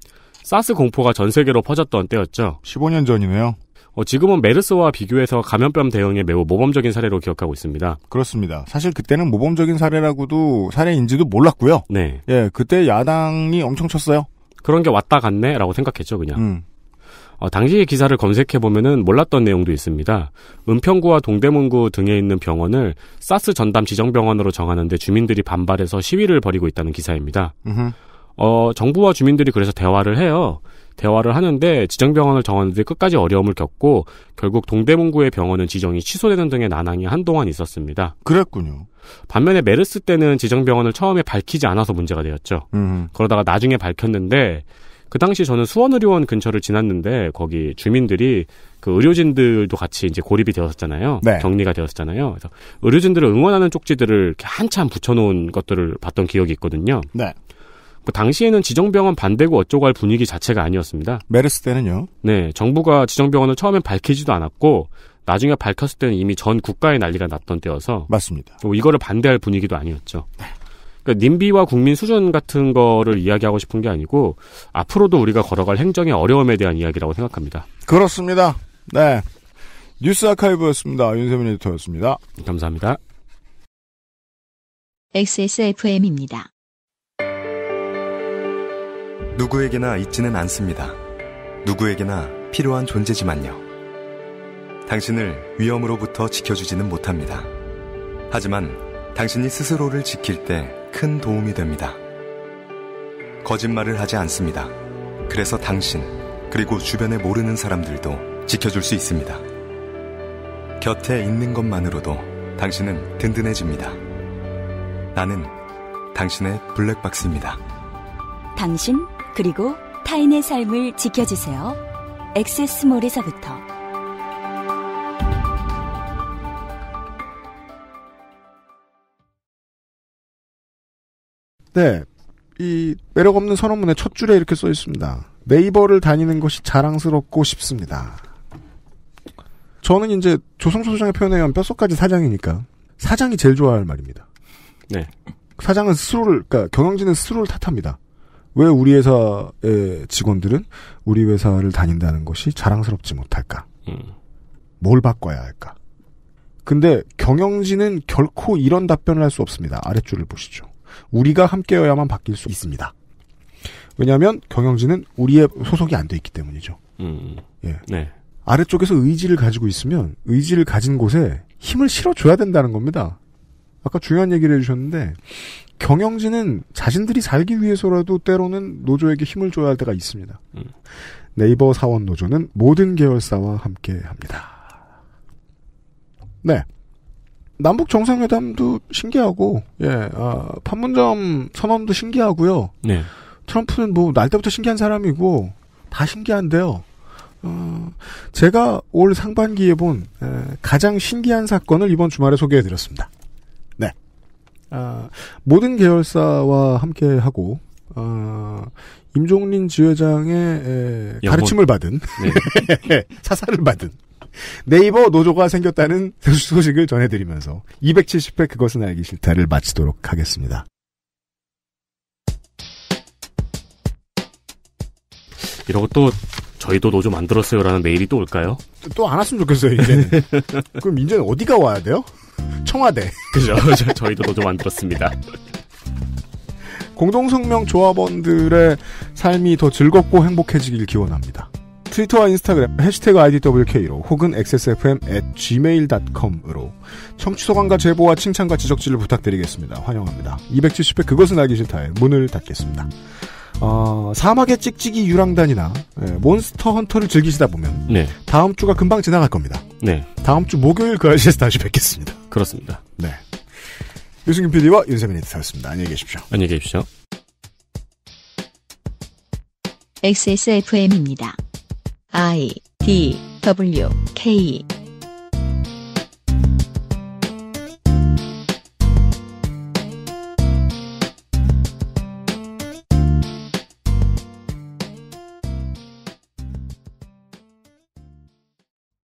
사스 공포가 전 세계로 퍼졌던 때였죠. 15년 전이네요. 어, 지금은 메르스와 비교해서 감염병 대응에 매우 모범적인 사례로 기억하고 있습니다. 그렇습니다. 사실 그때는 모범적인 사례라고도 사례인지도 몰랐고요. 네. 예, 그때 야당이 엄청 쳤어요. 그런 게 왔다 갔네라고 생각했죠, 그냥. 음. 어, 당시의 기사를 검색해보면은 몰랐던 내용도 있습니다. 은평구와 동대문구 등에 있는 병원을 사스 전담 지정병원으로 정하는데 주민들이 반발해서 시위를 벌이고 있다는 기사입니다. 음흠. 어, 정부와 주민들이 그래서 대화를 해요. 대화를 하는데 지정병원을 정하는데 끝까지 어려움을 겪고 결국 동대문구의 병원은 지정이 취소되는 등의 난항이 한동안 있었습니다. 그랬군요. 반면에 메르스 때는 지정병원을 처음에 밝히지 않아서 문제가 되었죠. 음. 그러다가 나중에 밝혔는데 그 당시 저는 수원의료원 근처를 지났는데 거기 주민들이 그 의료진들도 같이 이제 고립이 되었잖아요. 네. 격리가 되었잖아요. 그래서 의료진들을 응원하는 쪽지들을 이렇게 한참 붙여놓은 것들을 봤던 기억이 있거든요. 네. 그 당시에는 지정병원 반대고 어쩌고 할 분위기 자체가 아니었습니다. 메르스 때는요? 네, 정부가 지정병원을 처음엔 밝히지도 않았고 나중에 밝혔을 때는 이미 전 국가의 난리가 났던 때여서 맞습니다. 뭐 이거를 반대할 분위기도 아니었죠. 네. 그러니까 님비와 국민 수준 같은 거를 이야기하고 싶은 게 아니고 앞으로도 우리가 걸어갈 행정의 어려움에 대한 이야기라고 생각합니다. 그렇습니다. 네. 뉴스 아카이브였습니다. 윤세민 에디터였습니다. 감사합니다. XSFM입니다. 누구에게나 있지는 않습니다. 누구에게나 필요한 존재지만요. 당신을 위험으로부터 지켜주지는 못합니다. 하지만 당신이 스스로를 지킬 때 큰 도움이 됩니다. 거짓말을 하지 않습니다. 그래서 당신, 그리고 주변에 모르는 사람들도 지켜줄 수 있습니다. 곁에 있는 것만으로도 당신은 든든해집니다. 나는 당신의 블랙박스입니다. 당신 그리고 타인의 삶을 지켜주세요. 엑세스몰에서부터 네. 이 매력 없는 선언문의 첫 줄에 이렇게 써 있습니다. 네이버를 다니는 것이 자랑스럽고 싶습니다. 저는 이제 조성수 소장의 표현에 의하면 뼛속까지 사장이니까 사장이 제일 좋아할 말입니다. 네. 사장은 스스로를, 그러니까 경영진은 스스로를 탓합니다. 왜 우리 회사의 직원들은 우리 회사를 다닌다는 것이 자랑스럽지 못할까? 음. 뭘 바꿔야 할까? 근데 경영진은 결코 이런 답변을 할 수 없습니다. 아랫줄을 보시죠. 우리가 함께여야만 바뀔 수 있습니다. 왜냐하면 경영진은 우리의 소속이 안 돼 있기 때문이죠. 음. 예. 네. 아래쪽에서 의지를 가지고 있으면 의지를 가진 곳에 힘을 실어줘야 된다는 겁니다. 아까 중요한 얘기를 해주셨는데 경영진은 자신들이 살기 위해서라도 때로는 노조에게 힘을 줘야 할 때가 있습니다. 음. 네이버 사원 노조는 모든 계열사와 함께 합니다. 네. 남북 정상회담도 신기하고, 예, 아, 판문점 선언도 신기하고요. 네. 트럼프는 뭐, 날 때부터 신기한 사람이고, 다 신기한데요. 어, 제가 올 상반기에 본 에, 가장 신기한 사건을 이번 주말에 소개해드렸습니다. 아, 모든 계열사와 함께 하고 어, 임종린 지회장의 에, 가르침을 받은 네. 사사를 받은 네이버 노조가 생겼다는 소식을 전해드리면서 270회 그것은 알기 싫다를 마치도록 하겠습니다. 이러고 또 저희도 노조 만들었어요라는 메일이 또 올까요? 또 안 왔으면 좋겠어요 이제 그럼 이제는 어디가 와야 돼요? 청와대. 그죠. 저희도 노조 만들었습니다. 공동성명 조합원들의 삶이 더 즐겁고 행복해지길 기원합니다. 트위터와 인스타그램 해시태그 IDWK로 혹은 XSFM gmail.com으로 청취소감과 제보와 칭찬과 지적지를 부탁드리겠습니다. 환영합니다. 270회 그것은 알기 싫다의 문을 닫겠습니다. 어, 사막의 찍찍이 유랑단이나 예, 몬스터 헌터를 즐기시다 보면 네. 다음 주가 금방 지나갈 겁니다. 네. 다음 주 목요일 그 아저씨에서 다시 뵙겠습니다. 그렇습니다. 네. 유승균 PD와 윤세민 에디터였습니다. 안녕히 계십시오. 안녕히 계십시오. XSFM입니다. I D W K